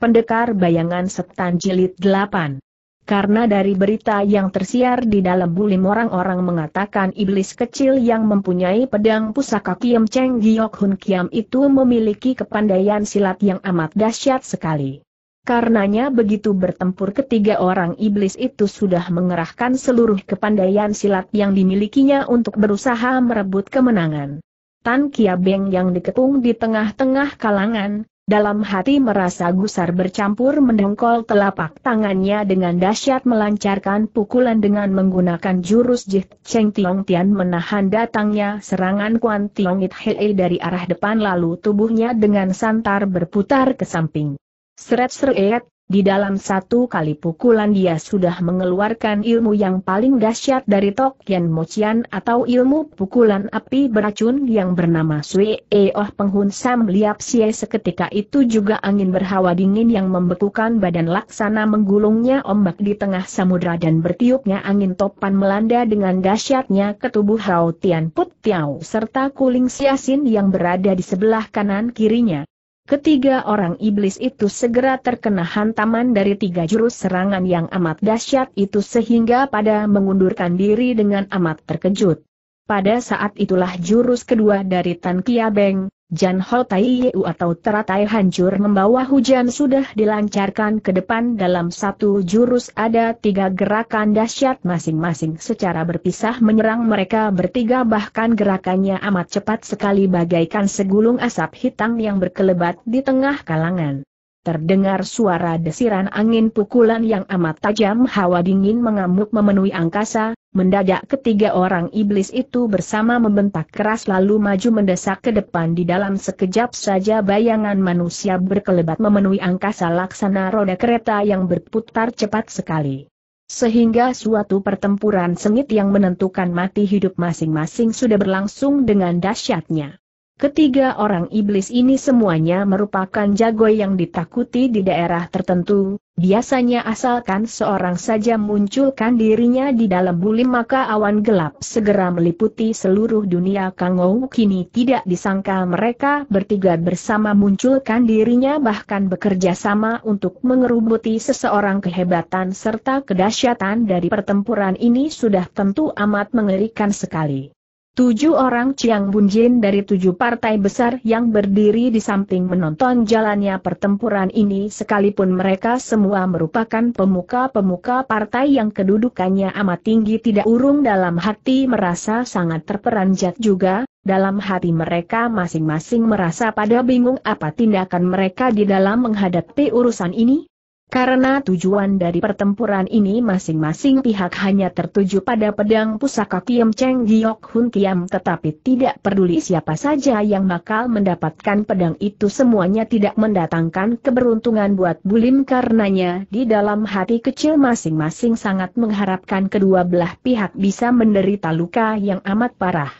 Pendekar Bayangan Setan Jilid 8 Karena dari berita yang tersiar di dalam bulim orang-orang mengatakan iblis kecil yang mempunyai pedang pusaka Kiam Cheng Giok Hun Kiam itu memiliki kepandaian silat yang amat dahsyat sekali. Karenanya begitu bertempur ketiga orang iblis itu sudah mengerahkan seluruh kepandaian silat yang dimilikinya untuk berusaha merebut kemenangan. Tan Kia Beng yang diketung di tengah-tengah kalangan, dalam hati merasa gusar bercampur mendongkol telapak tangannya dengan dahsyat melancarkan pukulan dengan menggunakan jurus Jit Cheng Tiong Tian menahan datangnya serangan Kuan Tiong It Hei dari arah depan lalu tubuhnya dengan santar berputar ke samping. Seret-seret, di dalam satu kali pukulan dia sudah mengeluarkan ilmu yang paling dahsyat dari Tokian Mochian atau ilmu pukulan api beracun yang bernama Sui e Oh Penghun Sam Liap Sie seketika itu juga angin berhawa dingin yang membekukan badan laksana menggulungnya ombak di tengah samudra dan bertiupnya angin topan melanda dengan dahsyatnya ke tubuh Hao Tian Put Tiao serta kuling siasin yang berada di sebelah kanan kirinya. Ketiga orang iblis itu segera terkena hantaman dari tiga jurus serangan yang amat dahsyat itu sehingga pada mengundurkan diri dengan amat terkejut. Pada saat itulah jurus kedua dari Tan Kia Jan Ho Tai Yeu atau teratai hancur membawa hujan sudah dilancarkan ke depan dalam satu jurus ada tiga gerakan dahsyat masing-masing secara berpisah menyerang mereka bertiga bahkan gerakannya amat cepat sekali bagaikan segulung asap hitam yang berkelebat di tengah kalangan. Terdengar suara desiran angin pukulan yang amat tajam hawa dingin mengamuk memenuhi angkasa, mendadak ketiga orang iblis itu bersama membentak keras lalu maju mendesak ke depan di dalam sekejap saja bayangan manusia berkelebat memenuhi angkasa laksana roda kereta yang berputar cepat sekali. Sehingga suatu pertempuran sengit yang menentukan mati hidup masing-masing sudah berlangsung dengan dahsyatnya. Ketiga orang iblis ini semuanya merupakan jago yang ditakuti di daerah tertentu, biasanya asalkan seorang saja munculkan dirinya di dalam bulim maka awan gelap segera meliputi seluruh dunia Kangou kini tidak disangka mereka bertiga bersama munculkan dirinya bahkan bekerja sama untuk mengerubuti seseorang kehebatan serta kedahsyatan dari pertempuran ini sudah tentu amat mengerikan sekali. Tujuh orang Chiang Bunjin dari tujuh partai besar yang berdiri di samping menonton jalannya pertempuran ini sekalipun mereka semua merupakan pemuka-pemuka partai yang kedudukannya amat tinggi tidak urung dalam hati merasa sangat terperanjat juga, dalam hati mereka masing-masing merasa pada bingung apa tindakan mereka di dalam menghadapi urusan ini, karena tujuan dari pertempuran ini masing-masing pihak hanya tertuju pada pedang pusaka Kiam Cheng Giok Hun Kiam tetapi tidak peduli siapa saja yang bakal mendapatkan pedang itu semuanya tidak mendatangkan keberuntungan buat Bulim karenanya di dalam hati kecil masing-masing sangat mengharapkan kedua belah pihak bisa menderita luka yang amat parah.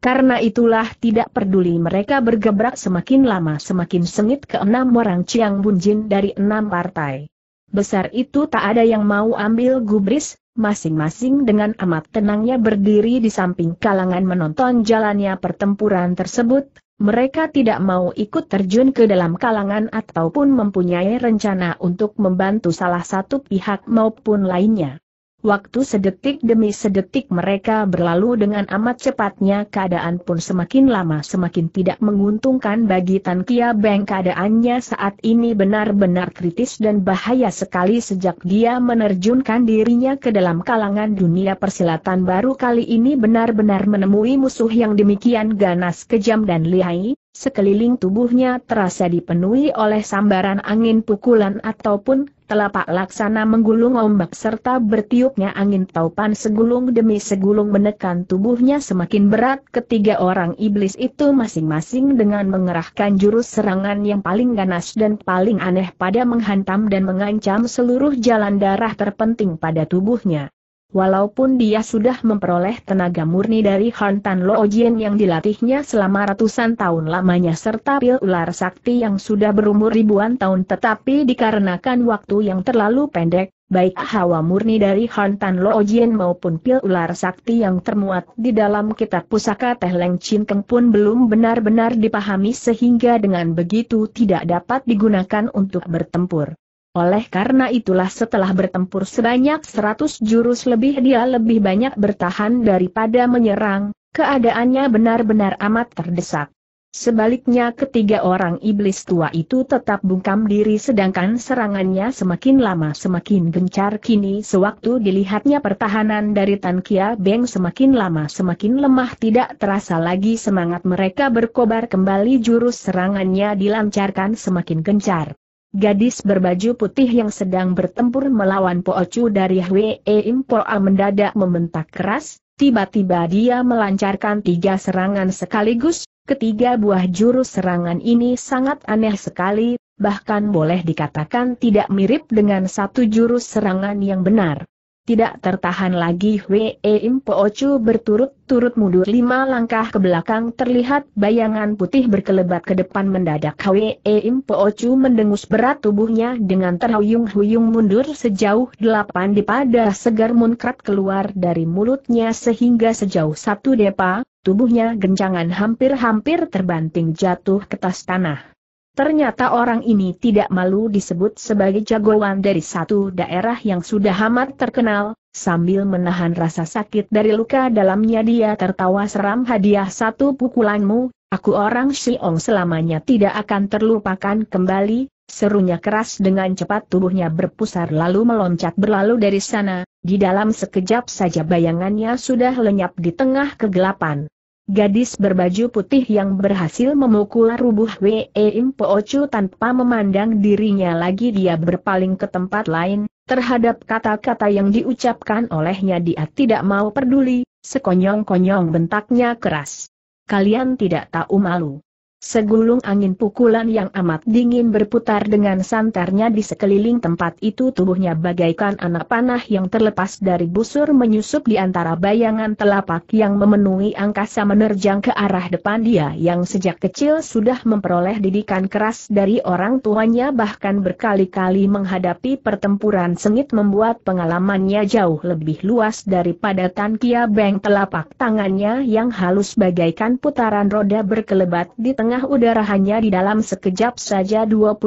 Karena itulah tidak peduli mereka bergebrak semakin lama semakin sengit ke enam orang Ciang Bunjin dari enam partai besar itu tak ada yang mau ambil gubris, masing-masing dengan amat tenangnya berdiri di samping kalangan menonton jalannya pertempuran tersebut, mereka tidak mau ikut terjun ke dalam kalangan ataupun mempunyai rencana untuk membantu salah satu pihak maupun lainnya. Waktu sedetik demi sedetik mereka berlalu dengan amat cepatnya keadaan pun semakin lama semakin tidak menguntungkan bagi Tan Kia Beng keadaannya saat ini benar-benar kritis dan bahaya sekali sejak dia menerjunkan dirinya ke dalam kalangan dunia persilatan baru kali ini benar-benar menemui musuh yang demikian ganas kejam dan lihai, Sekeliling tubuhnya terasa dipenuhi oleh sambaran angin pukulan ataupun telapak laksana menggulung ombak serta bertiupnya angin taupan segulung demi segulung menekan tubuhnya semakin berat ketiga orang iblis itu masing-masing dengan mengerahkan jurus serangan yang paling ganas dan paling aneh pada menghantam dan mengancam seluruh jalan darah terpenting pada tubuhnya. Walaupun dia sudah memperoleh tenaga murni dari Han Tan Lo Jin yang dilatihnya selama ratusan tahun lamanya serta pil ular sakti yang sudah berumur ribuan tahun tetapi dikarenakan waktu yang terlalu pendek, baik hawa murni dari Han Tan Lo Jin maupun pil ular sakti yang termuat di dalam kitab pusaka Teh Leng Chin Keng pun belum benar-benar dipahami sehingga dengan begitu tidak dapat digunakan untuk bertempur. Oleh karena itulah setelah bertempur sebanyak 100 jurus lebih dia lebih banyak bertahan daripada menyerang, keadaannya benar-benar amat terdesak. Sebaliknya ketiga orang iblis tua itu tetap bungkam diri sedangkan serangannya semakin lama semakin gencar kini sewaktu dilihatnya pertahanan dari Tan Kia Beng semakin lama semakin lemah tidak terasa lagi semangat mereka berkobar kembali jurus serangannya dilancarkan semakin gencar. Gadis berbaju putih yang sedang bertempur melawan Po Poocu dari Hwee Impoa mendadak membentak keras, tiba-tiba dia melancarkan tiga serangan sekaligus, ketiga buah jurus serangan ini sangat aneh sekali, bahkan boleh dikatakan tidak mirip dengan satu jurus serangan yang benar. Tidak tertahan lagi Hwee Im Po Chu berturut-turut mundur lima langkah ke belakang terlihat bayangan putih berkelebat ke depan mendadak Hwee Im Po Chu mendengus berat tubuhnya dengan terhuyung-huyung mundur sejauh delapan depa segar munkrat keluar dari mulutnya sehingga sejauh satu depa, tubuhnya gencangan hampir-hampir terbanting jatuh ke tas tanah. Ternyata orang ini tidak malu disebut sebagai jagoan dari satu daerah yang sudah amat terkenal, sambil menahan rasa sakit dari luka dalamnya dia tertawa seram hadiah satu pukulanmu, aku orang Siong selamanya tidak akan terlupakan kembali, serunya keras dengan cepat tubuhnya berpusar lalu meloncat berlalu dari sana, di dalam sekejap saja bayangannya sudah lenyap di tengah kegelapan. Gadis berbaju putih yang berhasil memukul rubuh Wei Impoocu tanpa memandang dirinya lagi dia berpaling ke tempat lain, terhadap kata-kata yang diucapkan olehnya dia tidak mau peduli, sekonyong-konyong bentaknya keras. Kalian tidak tahu malu. Segulung angin pukulan yang amat dingin berputar dengan santarnya di sekeliling tempat itu tubuhnya bagaikan anak panah yang terlepas dari busur menyusup di antara bayangan telapak yang memenuhi angkasa menerjang ke arah depan dia yang sejak kecil sudah memperoleh didikan keras dari orang tuanya bahkan berkali-kali menghadapi pertempuran sengit membuat pengalamannya jauh lebih luas daripada Tan Kia Beng telapak tangannya yang halus bagaikan putaran roda berkelebat di tengah tengah udara hanya di dalam sekejap saja 21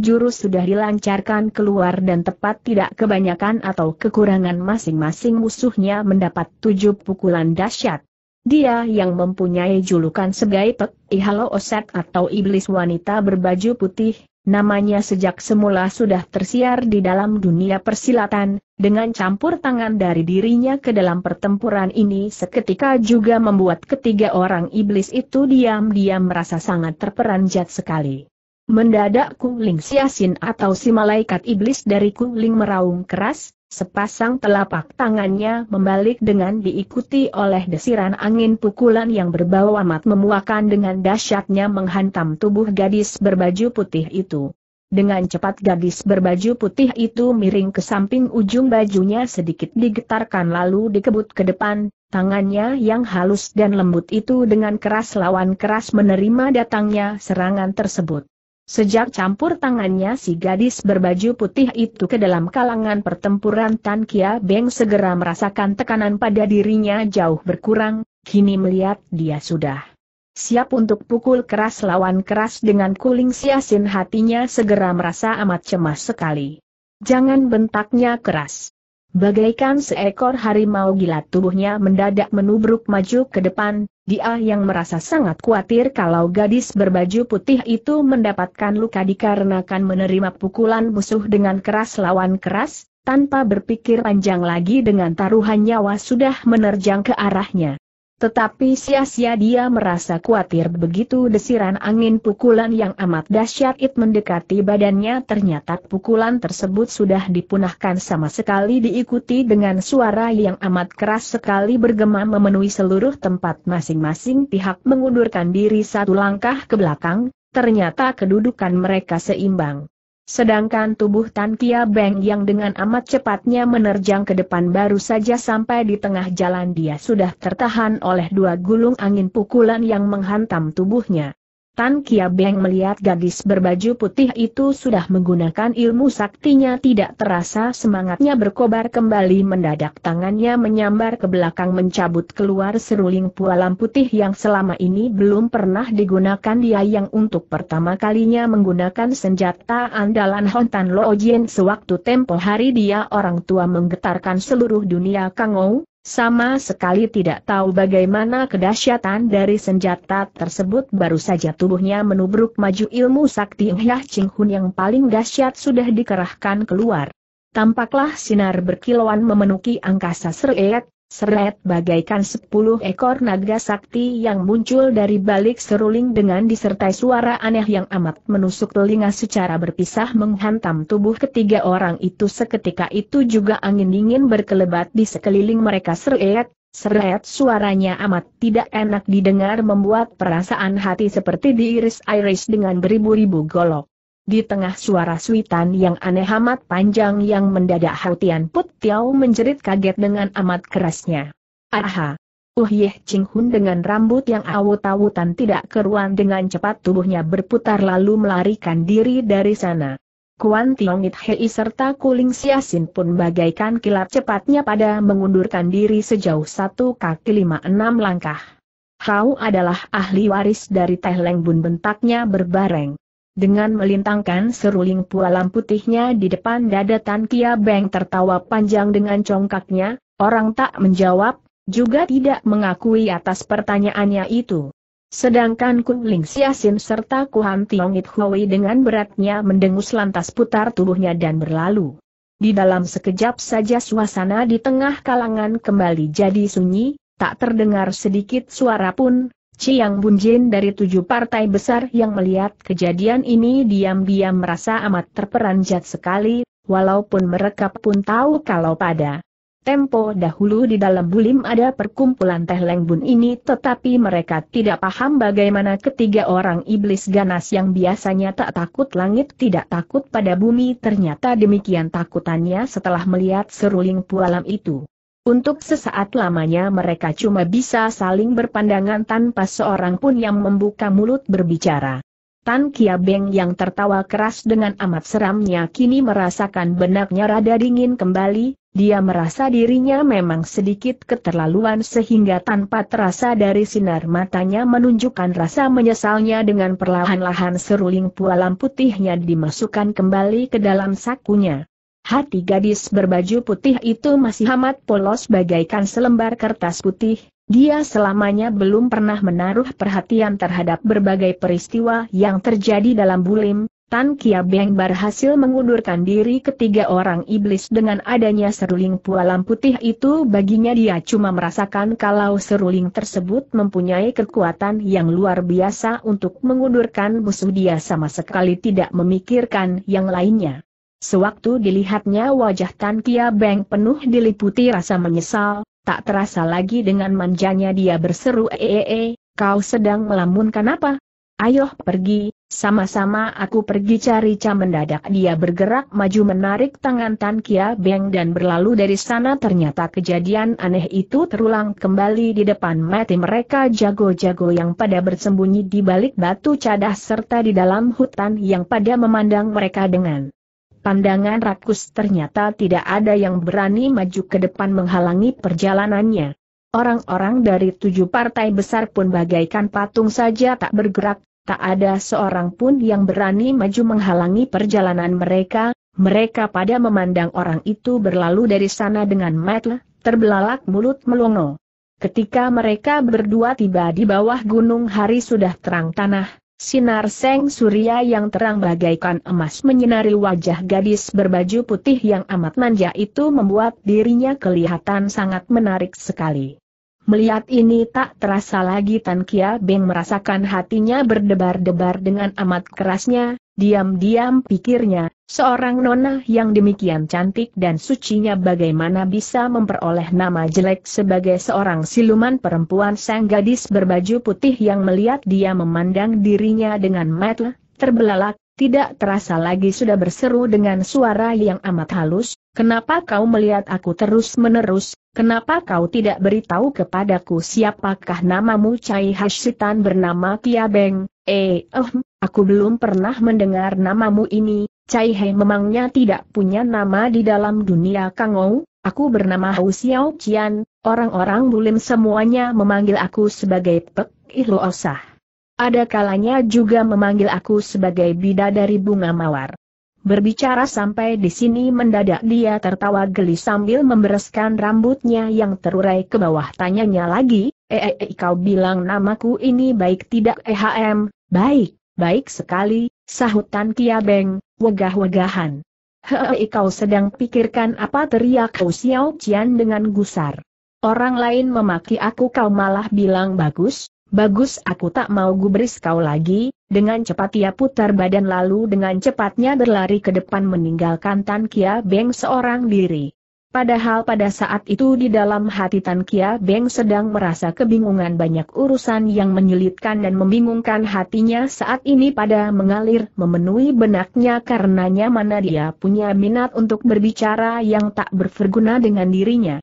jurus sudah dilancarkan keluar dan tepat tidak kebanyakan atau kekurangan masing-masing musuhnya mendapat tujuh pukulan dahsyat. Dia yang mempunyai julukan sebagai Pek Ihalo Oset atau Iblis Wanita berbaju putih, Namanya sejak semula sudah tersiar di dalam dunia persilatan, dengan campur tangan dari dirinya ke dalam pertempuran ini seketika juga membuat ketiga orang iblis itu diam-diam merasa sangat terperanjat sekali. Mendadak Ling Siasin atau si malaikat iblis dari Ling meraung keras, Sepasang telapak tangannya membalik dengan diikuti oleh desiran angin pukulan yang berbau amat memuakan dengan dahsyatnya menghantam tubuh gadis berbaju putih itu. Dengan cepat gadis berbaju putih itu miring ke samping ujung bajunya sedikit digetarkan lalu dikebut ke depan, tangannya yang halus dan lembut itu dengan keras lawan keras menerima datangnya serangan tersebut. Sejak campur tangannya si gadis berbaju putih itu ke dalam kalangan pertempuran Tan Kia Beng segera merasakan tekanan pada dirinya jauh berkurang, kini melihat dia sudah siap untuk pukul keras lawan keras dengan kuling siasin hatinya segera merasa amat cemas sekali. Jangan bentaknya keras. Bagaikan seekor harimau gila tubuhnya mendadak menubruk maju ke depan, dia yang merasa sangat khawatir kalau gadis berbaju putih itu mendapatkan luka dikarenakan menerima pukulan musuh dengan keras lawan keras, tanpa berpikir panjang lagi dengan taruhan nyawa sudah menerjang ke arahnya. Tetapi sia-sia dia merasa khawatir begitu desiran angin pukulan yang amat dahsyat itu mendekati badannya ternyata pukulan tersebut sudah dipunahkan sama sekali diikuti dengan suara yang amat keras sekali bergema memenuhi seluruh tempat masing-masing pihak mengundurkan diri satu langkah ke belakang, ternyata kedudukan mereka seimbang. Sedangkan tubuh Tan Kia Beng yang dengan amat cepatnya menerjang ke depan baru saja sampai di tengah jalan dia sudah tertahan oleh dua gulung angin pukulan yang menghantam tubuhnya. Tan Kia Beng melihat gadis berbaju putih itu sudah menggunakan ilmu saktinya tidak terasa semangatnya berkobar kembali mendadak tangannya menyambar ke belakang mencabut keluar seruling pualam putih yang selama ini belum pernah digunakan dia yang untuk pertama kalinya menggunakan senjata andalan Hontan Lo Jien sewaktu tempo hari dia orang tua menggetarkan seluruh dunia Kangou, sama sekali tidak tahu bagaimana kedahsyatan dari senjata tersebut baru saja tubuhnya menubruk maju ilmu sakti Hyah Ching Hun yang paling dahsyat sudah dikerahkan keluar. Tampaklah sinar berkilauan memenuhi angkasa seret. Seret bagaikan sepuluh ekor naga sakti yang muncul dari balik seruling dengan disertai suara aneh yang amat menusuk telinga secara berpisah menghantam tubuh ketiga orang itu seketika itu juga angin dingin berkelebat di sekeliling mereka seret, Seret suaranya amat tidak enak didengar membuat perasaan hati seperti diiris-iris dengan beribu-ribu golok. Di tengah suara suitan yang aneh amat panjang yang mendadak Hautian Put Tiao menjerit kaget dengan amat kerasnya. Aha! Uh Yeh Ching Hun dengan rambut yang awut-awutan tidak keruan dengan cepat tubuhnya berputar lalu melarikan diri dari sana. Kuan Tiong It Hei serta Kuling Siasin pun bagaikan kilat cepatnya pada mengundurkan diri sejauh satu kaki lima enam langkah. Hau adalah ahli waris dari Teh Leng Bun bentaknya berbareng. Dengan melintangkan seruling pualam putihnya di depan dada Tan Kia Beng tertawa panjang dengan congkaknya, orang tak menjawab, juga tidak mengakui atas pertanyaannya itu. Sedangkan Kun Ling Siasin serta Kuan Tiong It Hui dengan beratnya mendengus lantas putar tubuhnya dan berlalu. Di dalam sekejap saja suasana di tengah kalangan kembali jadi sunyi, tak terdengar sedikit suara pun, Ciang Bunjin dari tujuh partai besar yang melihat kejadian ini diam-diam merasa amat terperanjat sekali, walaupun mereka pun tahu kalau pada tempo dahulu di dalam bulim ada perkumpulan Teh Lengbun ini tetapi mereka tidak paham bagaimana ketiga orang iblis ganas yang biasanya tak takut langit tidak takut pada bumi ternyata demikian takutannya setelah melihat seruling pualam itu. Untuk sesaat lamanya mereka cuma bisa saling berpandangan tanpa seorang pun yang membuka mulut berbicara. Tan Kia Beng yang tertawa keras dengan amat seramnya kini merasakan benaknya rada dingin kembali, dia merasa dirinya memang sedikit keterlaluan sehingga tanpa terasa dari sinar matanya menunjukkan rasa menyesalnya dengan perlahan-lahan seruling pualam putihnya dimasukkan kembali ke dalam sakunya. Hati gadis berbaju putih itu masih amat polos bagaikan selembar kertas putih, dia selamanya belum pernah menaruh perhatian terhadap berbagai peristiwa yang terjadi dalam bulim, Tan Kia Beng berhasil mengundurkan diri ketiga orang iblis dengan adanya seruling pualam putih itu baginya dia cuma merasakan kalau seruling tersebut mempunyai kekuatan yang luar biasa untuk mengundurkan musuh dia sama sekali tidak memikirkan yang lainnya. Sewaktu dilihatnya wajah Tan Kia Beng penuh diliputi rasa menyesal, tak terasa lagi dengan manjanya dia berseru eee, eh, eh, eh, kau sedang melamunkan apa? Ayo pergi, sama-sama aku pergi cari Cam mendadak dia bergerak maju menarik tangan Tan Kia Beng dan berlalu dari sana ternyata kejadian aneh itu terulang kembali di depan mati mereka jago-jago yang pada bersembunyi di balik batu cadah serta di dalam hutan yang pada memandang mereka dengan Pandangan rakus ternyata tidak ada yang berani maju ke depan menghalangi perjalanannya. Orang-orang dari tujuh partai besar pun bagaikan patung saja tak bergerak, tak ada seorang pun yang berani maju menghalangi perjalanan mereka, mereka pada memandang orang itu berlalu dari sana dengan mata terbelalak mulut melongo. Ketika mereka berdua tiba di bawah gunung hari sudah terang tanah, Sinar seng surya yang terang bagaikan emas menyinari wajah gadis berbaju putih yang amat manja itu membuat dirinya kelihatan sangat menarik sekali. Melihat ini tak terasa lagi Tan Kia Beng merasakan hatinya berdebar-debar dengan amat kerasnya, Diam-diam pikirnya, seorang nona yang demikian cantik dan sucinya bagaimana bisa memperoleh nama jelek sebagai seorang siluman perempuan sang gadis berbaju putih yang melihat dia memandang dirinya dengan mata terbelalak, tidak terasa lagi sudah berseru dengan suara yang amat halus, kenapa kau melihat aku terus-menerus, kenapa kau tidak beritahu kepadaku siapakah namamu Cai Hashitan bernama Kia Beng, eh, oh, Aku belum pernah mendengar namamu ini, Cai He memangnya tidak punya nama di dalam dunia Kangou, aku bernama Hou Xiao Qian, orang-orang bulim semuanya memanggil aku sebagai Pek Osah. Ada kalanya juga memanggil aku sebagai bidadari bunga mawar. Berbicara sampai di sini mendadak dia tertawa geli sambil membereskan rambutnya yang terurai ke bawah tanyanya lagi, eh, eh, eh kau bilang namaku ini baik tidak ehm, baik. Baik sekali, sahut Tan Beng, wegah-wegahan. Hei kau sedang pikirkan apa teriak kau Xiao Qian dengan gusar. Orang lain memaki aku kau malah bilang bagus, bagus aku tak mau gubris kau lagi, dengan cepat ia putar badan lalu dengan cepatnya berlari ke depan meninggalkan Tan Kia Beng seorang diri. Padahal pada saat itu di dalam hati Tan Kia Beng sedang merasa kebingungan banyak urusan yang menyulitkan dan membingungkan hatinya saat ini pada mengalir memenuhi benaknya karenanya mana dia punya minat untuk berbicara yang tak berverguna dengan dirinya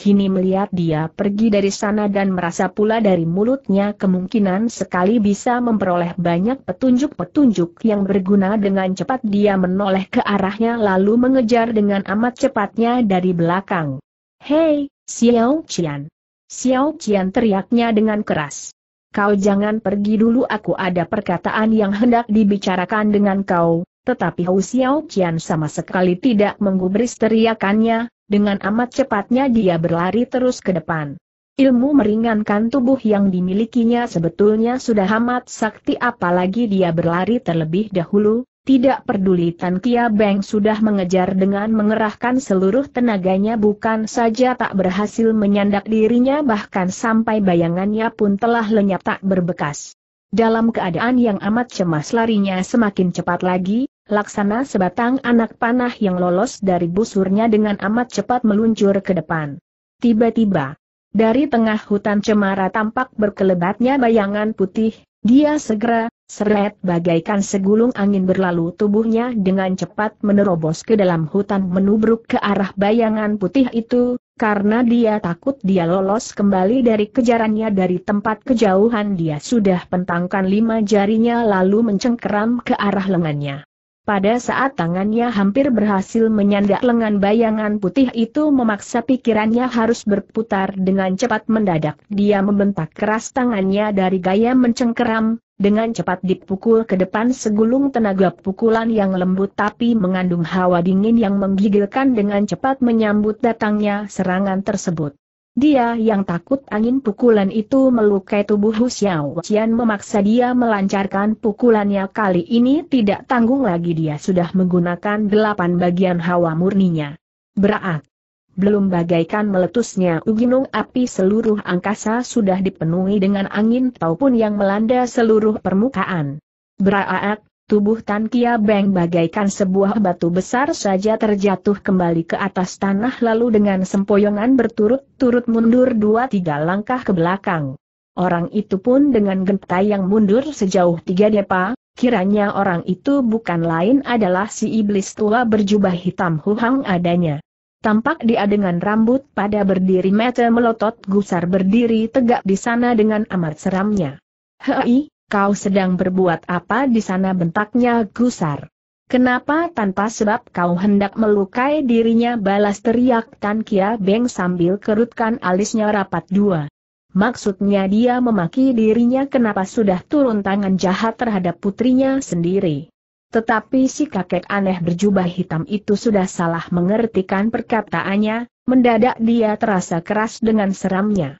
kini melihat dia pergi dari sana dan merasa pula dari mulutnya kemungkinan sekali bisa memperoleh banyak petunjuk-petunjuk yang berguna dengan cepat dia menoleh ke arahnya lalu mengejar dengan amat cepatnya dari belakang. Hei, Xiao Qian! Xiao Qian teriaknya dengan keras. Kau jangan pergi dulu aku ada perkataan yang hendak dibicarakan dengan kau, tetapi Hou Xiao Qian sama sekali tidak menggubris teriakannya, dengan amat cepatnya dia berlari terus ke depan. Ilmu meringankan tubuh yang dimilikinya sebetulnya sudah amat sakti apalagi dia berlari terlebih dahulu, tidak peduli Tan Kia Beng sudah mengejar dengan mengerahkan seluruh tenaganya bukan saja tak berhasil menyandak dirinya bahkan sampai bayangannya pun telah lenyap tak berbekas. Dalam keadaan yang amat cemas larinya semakin cepat lagi, laksana sebatang anak panah yang lolos dari busurnya dengan amat cepat meluncur ke depan. Tiba-tiba, dari tengah hutan cemara tampak berkelebatnya bayangan putih, dia segera, seret bagaikan segulung angin berlalu tubuhnya dengan cepat menerobos ke dalam hutan menubruk ke arah bayangan putih itu, karena dia takut dia lolos kembali dari kejarannya dari tempat kejauhan dia sudah pentangkan lima jarinya lalu mencengkeram ke arah lengannya. Pada saat tangannya hampir berhasil menyandak lengan bayangan putih itu memaksa pikirannya harus berputar dengan cepat mendadak. Dia membentak keras tangannya dari gaya mencengkeram, dengan cepat dipukul ke depan segulung tenaga pukulan yang lembut tapi mengandung hawa dingin yang menggigilkan dengan cepat menyambut datangnya serangan tersebut. Dia yang takut angin pukulan itu melukai tubuh Hu Xiao Qian memaksa dia melancarkan pukulannya kali ini tidak tanggung lagi dia sudah menggunakan delapan bagian hawa murninya. Beraak. Belum bagaikan meletusnya uginung api seluruh angkasa sudah dipenuhi dengan angin ataupun yang melanda seluruh permukaan. Beraak, Tubuh Tan Kia Beng bagaikan sebuah batu besar saja terjatuh kembali ke atas tanah lalu dengan sempoyongan berturut-turut mundur dua tiga langkah ke belakang. Orang itu pun dengan gentayang yang mundur sejauh tiga depa, kiranya orang itu bukan lain adalah si iblis tua berjubah hitam huhang adanya. Tampak dia dengan rambut pada berdiri mata melotot gusar berdiri tegak di sana dengan amat seramnya. Hei, Kau sedang berbuat apa di sana bentaknya gusar? Kenapa tanpa sebab kau hendak melukai dirinya balas teriak Tan Kia Beng sambil kerutkan alisnya rapat dua. Maksudnya dia memaki dirinya kenapa sudah turun tangan jahat terhadap putrinya sendiri. Tetapi si kakek aneh berjubah hitam itu sudah salah mengertikan perkataannya, mendadak dia terasa keras dengan seramnya.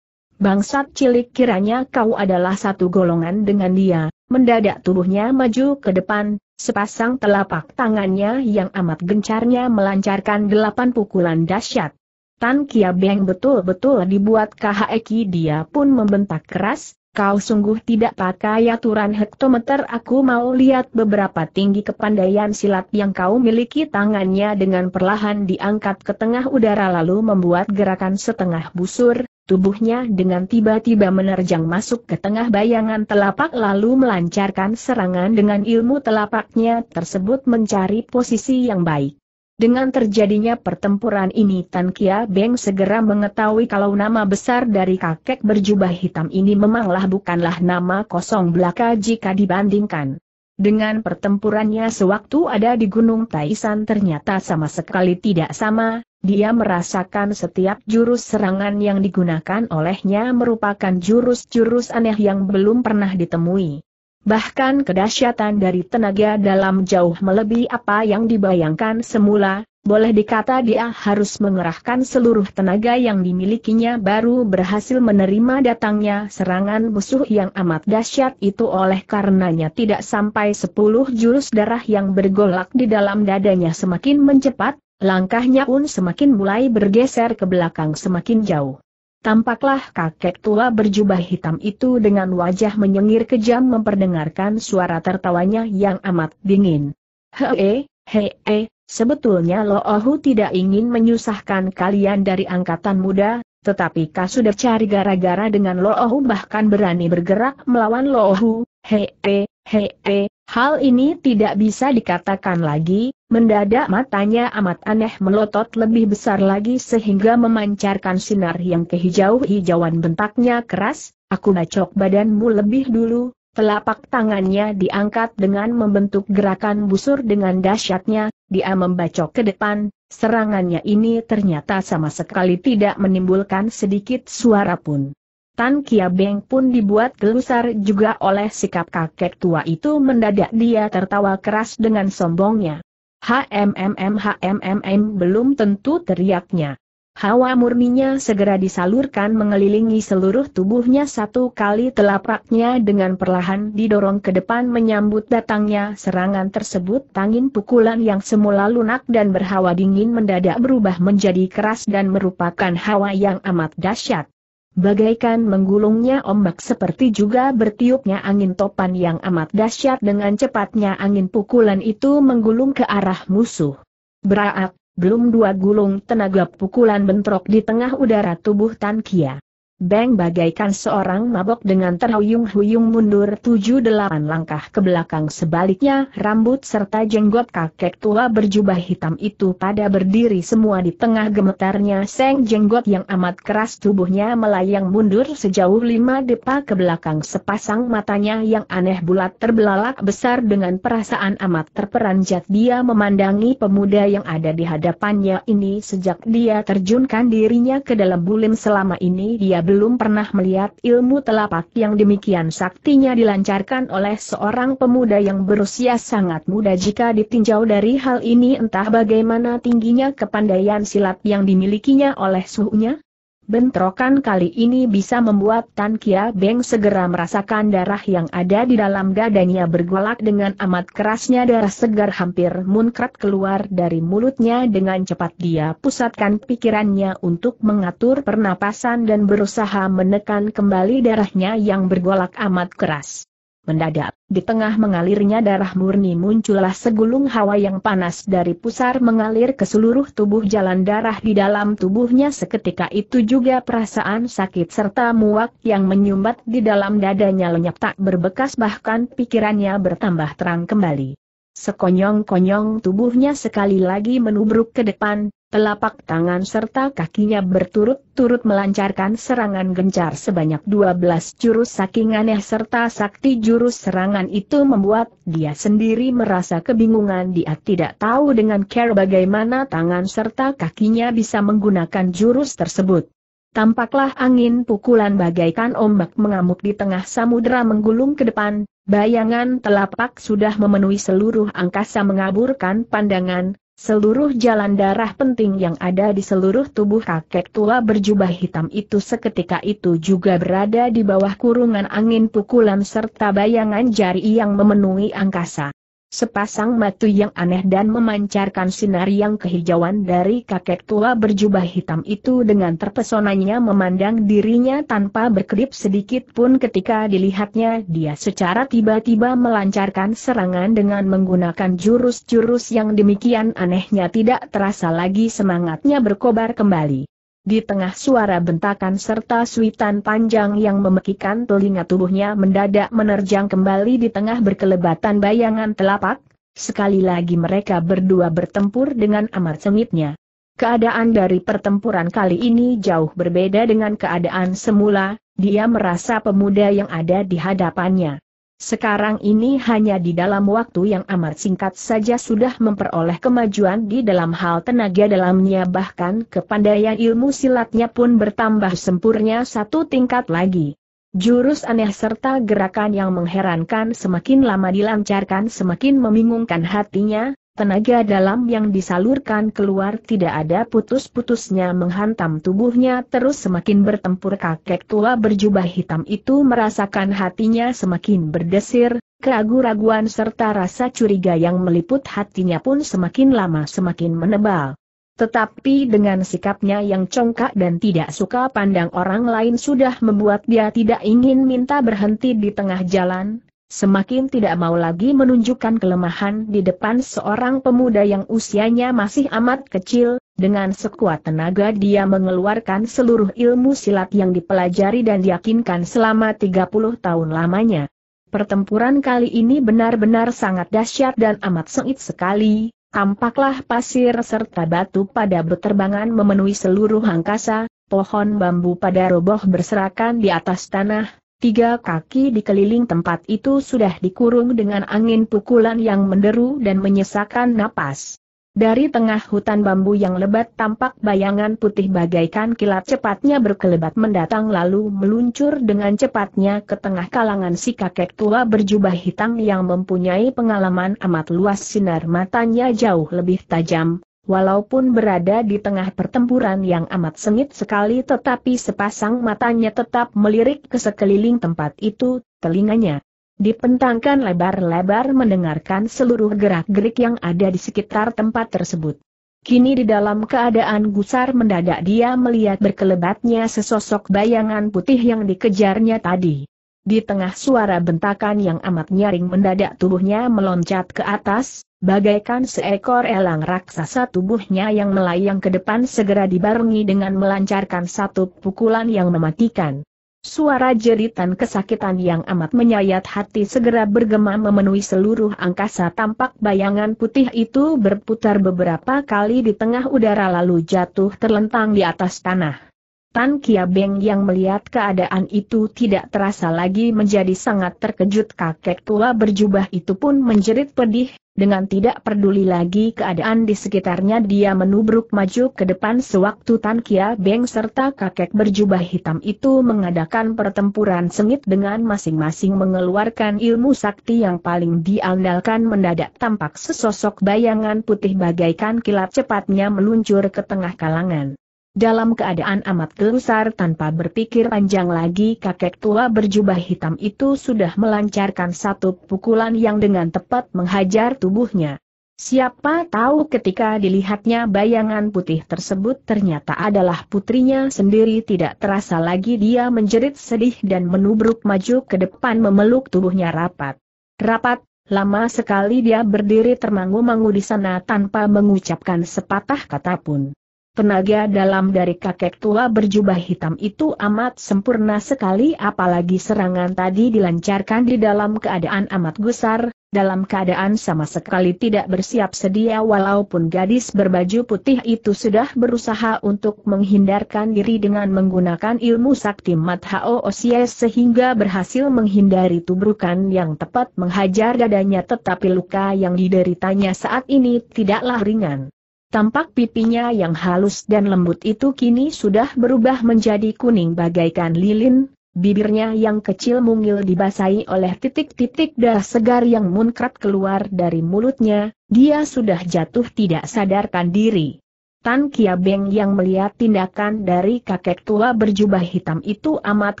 Bangsat cilik kiranya kau adalah satu golongan dengan dia, mendadak tubuhnya maju ke depan, sepasang telapak tangannya yang amat gencarnya melancarkan delapan pukulan dahsyat. Tan Kia Beng betul-betul dibuat KHEKI dia pun membentak keras, kau sungguh tidak pakai aturan hektometer aku mau lihat beberapa tinggi kepandaian silat yang kau miliki tangannya dengan perlahan diangkat ke tengah udara lalu membuat gerakan setengah busur, Tubuhnya dengan tiba-tiba menerjang masuk ke tengah bayangan telapak lalu melancarkan serangan dengan ilmu telapaknya tersebut mencari posisi yang baik. Dengan terjadinya pertempuran ini Tan Kia Beng segera mengetahui kalau nama besar dari kakek berjubah hitam ini memanglah bukanlah nama kosong belaka jika dibandingkan. Dengan pertempurannya sewaktu ada di Gunung Taisan ternyata sama sekali tidak sama, dia merasakan setiap jurus serangan yang digunakan olehnya merupakan jurus-jurus aneh yang belum pernah ditemui. Bahkan kedahsyatan dari tenaga dalam jauh melebihi apa yang dibayangkan semula, boleh dikata dia harus mengerahkan seluruh tenaga yang dimilikinya baru berhasil menerima datangnya serangan musuh yang amat dahsyat itu oleh karenanya tidak sampai 10 jurus darah yang bergolak di dalam dadanya semakin mencepat, langkahnya pun semakin mulai bergeser ke belakang semakin jauh. Tampaklah kakek tua berjubah hitam itu dengan wajah menyengir kejam memperdengarkan suara tertawanya yang amat dingin. Hei, hei, Sebetulnya Loohu tidak ingin menyusahkan kalian dari angkatan muda, tetapi kau sudah cari gara-gara dengan Loohu bahkan berani bergerak melawan Loohu. Ohu, he hal ini tidak bisa dikatakan lagi, mendadak matanya amat aneh melotot lebih besar lagi sehingga memancarkan sinar yang kehijau-hijauan bentaknya keras, aku nacok badanmu lebih dulu, Telapak tangannya diangkat dengan membentuk gerakan busur dengan dahsyatnya, dia membacok ke depan, serangannya ini ternyata sama sekali tidak menimbulkan sedikit suara pun. Tan Kia Beng pun dibuat gelusar juga oleh sikap kakek tua itu mendadak dia tertawa keras dengan sombongnya. HMMM HMMM belum tentu teriaknya. Hawa murninya segera disalurkan mengelilingi seluruh tubuhnya satu kali telapaknya dengan perlahan didorong ke depan menyambut datangnya serangan tersebut tangin pukulan yang semula lunak dan berhawa dingin mendadak berubah menjadi keras dan merupakan hawa yang amat dahsyat. Bagaikan menggulungnya ombak seperti juga bertiupnya angin topan yang amat dahsyat dengan cepatnya angin pukulan itu menggulung ke arah musuh. Beraak, belum dua gulung tenaga pukulan bentrok di tengah udara tubuh Tan Kia. Bang bagaikan seorang mabok dengan terhuyung-huyung mundur tujuh delapan langkah ke belakang sebaliknya rambut serta jenggot kakek tua berjubah hitam itu pada berdiri semua di tengah gemetarnya seng jenggot yang amat keras tubuhnya melayang mundur sejauh lima depa ke belakang sepasang matanya yang aneh bulat terbelalak besar dengan perasaan amat terperanjat dia memandangi pemuda yang ada di hadapannya ini sejak dia terjunkan dirinya ke dalam bulim selama ini dia belum pernah melihat ilmu telapak yang demikian saktinya dilancarkan oleh seorang pemuda yang berusia sangat muda jika ditinjau dari hal ini entah bagaimana tingginya kepandaian silat yang dimilikinya oleh suhunya, Bentrokan kali ini bisa membuat Tan Kia Beng segera merasakan darah yang ada di dalam dadanya bergolak dengan amat kerasnya darah segar hampir munkrat keluar dari mulutnya dengan cepat dia pusatkan pikirannya untuk mengatur pernapasan dan berusaha menekan kembali darahnya yang bergolak amat keras. Mendadak, di tengah mengalirnya darah murni muncullah segulung hawa yang panas dari pusar mengalir ke seluruh tubuh jalan darah di dalam tubuhnya seketika itu juga perasaan sakit serta muak yang menyumbat di dalam dadanya lenyap tak berbekas bahkan pikirannya bertambah terang kembali. Sekonyong-konyong tubuhnya sekali lagi menubruk ke depan, Telapak tangan serta kakinya berturut-turut melancarkan serangan gencar sebanyak 12 jurus saking aneh serta sakti jurus serangan itu membuat dia sendiri merasa kebingungan dia tidak tahu dengan care bagaimana tangan serta kakinya bisa menggunakan jurus tersebut. Tampaklah angin pukulan bagaikan ombak mengamuk di tengah samudera menggulung ke depan, bayangan telapak sudah memenuhi seluruh angkasa mengaburkan pandangan, Seluruh jalan darah penting yang ada di seluruh tubuh kakek tua berjubah hitam itu seketika itu juga berada di bawah kurungan angin pukulan serta bayangan jari yang memenuhi angkasa. Sepasang matu yang aneh dan memancarkan sinar yang kehijauan dari kakek tua berjubah hitam itu dengan terpesonanya memandang dirinya tanpa berkedip sedikit pun ketika dilihatnya dia secara tiba-tiba melancarkan serangan dengan menggunakan jurus-jurus yang demikian anehnya tidak terasa lagi semangatnya berkobar kembali. Di tengah suara bentakan serta suitan panjang yang memekikan telinga tubuhnya mendadak menerjang kembali di tengah berkelebatan bayangan telapak, sekali lagi mereka berdua bertempur dengan amar sengitnya. Keadaan dari pertempuran kali ini jauh berbeda dengan keadaan semula, dia merasa pemuda yang ada di hadapannya. Sekarang ini hanya di dalam waktu yang amat singkat saja sudah memperoleh kemajuan di dalam hal tenaga dalamnya bahkan kepandaian ilmu silatnya pun bertambah sempurnya satu tingkat lagi. Jurus aneh serta gerakan yang mengherankan semakin lama dilancarkan semakin membingungkan hatinya, Tenaga dalam yang disalurkan keluar tidak ada putus-putusnya menghantam tubuhnya terus semakin bertempur kakek tua berjubah hitam itu merasakan hatinya semakin berdesir, keragu raguan serta rasa curiga yang meliput hatinya pun semakin lama semakin menebal. Tetapi dengan sikapnya yang congkak dan tidak suka pandang orang lain sudah membuat dia tidak ingin minta berhenti di tengah jalan, semakin tidak mau lagi menunjukkan kelemahan di depan seorang pemuda yang usianya masih amat kecil, dengan sekuat tenaga dia mengeluarkan seluruh ilmu silat yang dipelajari dan diyakinkan selama 30 tahun lamanya. Pertempuran kali ini benar-benar sangat dahsyat dan amat sengit sekali, tampaklah pasir serta batu pada berterbangan memenuhi seluruh angkasa, pohon bambu pada roboh berserakan di atas tanah, Tiga kaki di keliling tempat itu sudah dikurung dengan angin pukulan yang menderu dan menyesakan napas. Dari tengah hutan bambu yang lebat tampak bayangan putih bagaikan kilat cepatnya berkelebat mendatang lalu meluncur dengan cepatnya ke tengah kalangan si kakek tua berjubah hitam yang mempunyai pengalaman amat luas sinar matanya jauh lebih tajam, Walaupun berada di tengah pertempuran yang amat sengit sekali tetapi sepasang matanya tetap melirik ke sekeliling tempat itu, telinganya dipentangkan lebar-lebar mendengarkan seluruh gerak-gerik yang ada di sekitar tempat tersebut. Kini di dalam keadaan gusar mendadak dia melihat berkelebatnya sesosok bayangan putih yang dikejarnya tadi. Di tengah suara bentakan yang amat nyaring mendadak tubuhnya meloncat ke atas, bagaikan seekor elang raksasa tubuhnya yang melayang ke depan segera dibarengi dengan melancarkan satu pukulan yang mematikan. Suara jeritan kesakitan yang amat menyayat hati segera bergema memenuhi seluruh angkasa tampak bayangan putih itu berputar beberapa kali di tengah udara lalu jatuh terlentang di atas tanah. Tan Kia Beng yang melihat keadaan itu tidak terasa lagi menjadi sangat terkejut kakek tua berjubah itu pun menjerit pedih, dengan tidak peduli lagi keadaan di sekitarnya dia menubruk maju ke depan sewaktu Tan Kia Beng serta kakek berjubah hitam itu mengadakan pertempuran sengit dengan masing-masing mengeluarkan ilmu sakti yang paling diandalkan mendadak tampak sesosok bayangan putih bagaikan kilat cepatnya meluncur ke tengah kalangan. Dalam keadaan amat gelusar tanpa berpikir panjang lagi kakek tua berjubah hitam itu sudah melancarkan satu pukulan yang dengan tepat menghajar tubuhnya. Siapa tahu ketika dilihatnya bayangan putih tersebut ternyata adalah putrinya sendiri tidak terasa lagi dia menjerit sedih dan menubruk maju ke depan memeluk tubuhnya rapat. Rapat, lama sekali dia berdiri termangu-mangu di sana tanpa mengucapkan sepatah kata pun. Tenaga dalam dari kakek tua berjubah hitam itu amat sempurna sekali apalagi serangan tadi dilancarkan di dalam keadaan amat gusar, dalam keadaan sama sekali tidak bersiap sedia walaupun gadis berbaju putih itu sudah berusaha untuk menghindarkan diri dengan menggunakan ilmu sakti Mat Mathao Osies sehingga berhasil menghindari tubrukan yang tepat menghajar dadanya tetapi luka yang dideritanya saat ini tidaklah ringan. Tampak pipinya yang halus dan lembut itu kini sudah berubah menjadi kuning bagaikan lilin, bibirnya yang kecil mungil dibasahi oleh titik-titik darah segar yang munkrat keluar dari mulutnya, dia sudah jatuh tidak sadarkan diri. Tan Kia Beng yang melihat tindakan dari kakek tua berjubah hitam itu amat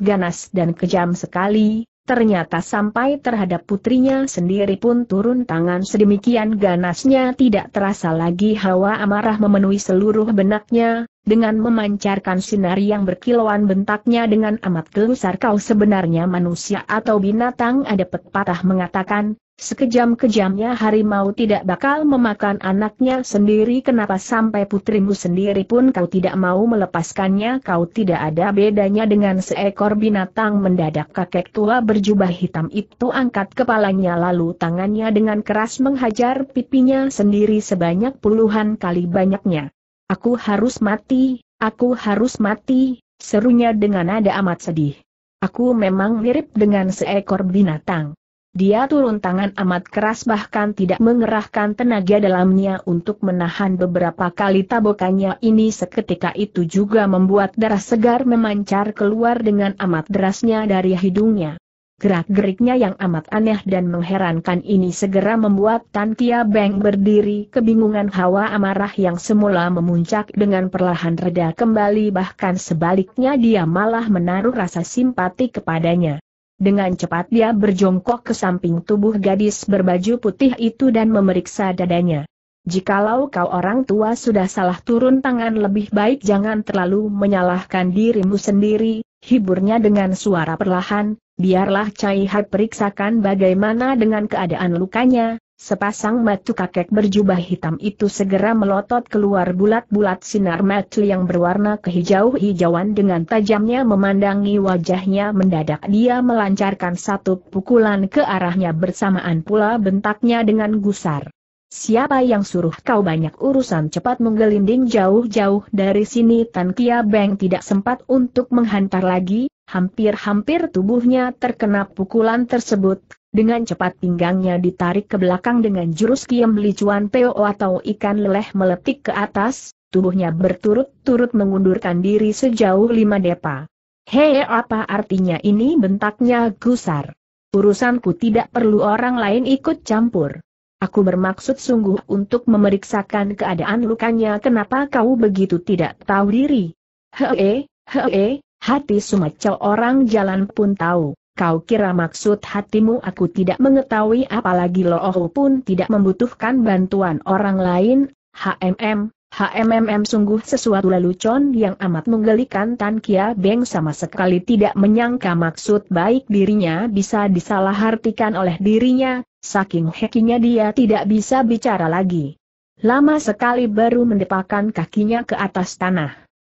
ganas dan kejam sekali, Ternyata sampai terhadap putrinya sendiri pun turun tangan sedemikian ganasnya tidak terasa lagi hawa amarah memenuhi seluruh benaknya, dengan memancarkan sinar yang berkilauan bentaknya dengan amat gelusar kau sebenarnya manusia atau binatang ada pepatah mengatakan, Sekejam-kejamnya harimau tidak bakal memakan anaknya sendiri kenapa sampai putrimu sendiri pun kau tidak mau melepaskannya kau tidak ada bedanya dengan seekor binatang mendadak kakek tua berjubah hitam itu angkat kepalanya lalu tangannya dengan keras menghajar pipinya sendiri sebanyak puluhan kali banyaknya. Aku harus mati, aku harus mati, serunya dengan nada amat sedih. Aku memang mirip dengan seekor binatang. Dia turun tangan amat keras bahkan tidak mengerahkan tenaga dalamnya untuk menahan beberapa kali tabokannya ini seketika itu juga membuat darah segar memancar keluar dengan amat derasnya dari hidungnya. Gerak-geriknya yang amat aneh dan mengherankan ini segera membuat Tan Kia Beng berdiri kebingungan hawa amarah yang semula memuncak dengan perlahan reda kembali bahkan sebaliknya dia malah menaruh rasa simpati kepadanya. Dengan cepat dia berjongkok ke samping tubuh gadis berbaju putih itu dan memeriksa dadanya. Jikalau kau orang tua sudah salah turun tangan lebih baik jangan terlalu menyalahkan dirimu sendiri, hiburnya dengan suara perlahan, biarlah Cai Hai periksakan bagaimana dengan keadaan lukanya, Sepasang matu kakek berjubah hitam itu segera melotot keluar bulat-bulat sinar matu yang berwarna kehijau-hijauan dengan tajamnya memandangi wajahnya mendadak dia melancarkan satu pukulan ke arahnya bersamaan pula bentaknya dengan gusar. Siapa yang suruh kau banyak urusan cepat menggelinding jauh-jauh dari sini Tan Kia Beng tidak sempat untuk menghantar lagi, hampir-hampir tubuhnya terkena pukulan tersebut, dengan cepat pinggangnya ditarik ke belakang dengan jurus kiam licuan peo atau ikan leleh meletik ke atas, tubuhnya berturut-turut mengundurkan diri sejauh lima depa. Hei apa artinya ini bentaknya gusar. Urusanku tidak perlu orang lain ikut campur. Aku bermaksud sungguh untuk memeriksakan keadaan lukanya kenapa kau begitu tidak tahu diri. Hei, hei, hati sumaco orang jalan pun tahu. Kau kira maksud hatimu aku tidak mengetahui apalagi oh pun tidak membutuhkan bantuan orang lain, HMM, HMMM sungguh sesuatu lelucon yang amat menggelikan Tan Kia Beng sama sekali tidak menyangka maksud baik dirinya bisa disalahartikan oleh dirinya, saking hekinya dia tidak bisa bicara lagi. Lama sekali baru mendepakan kakinya ke atas tanah.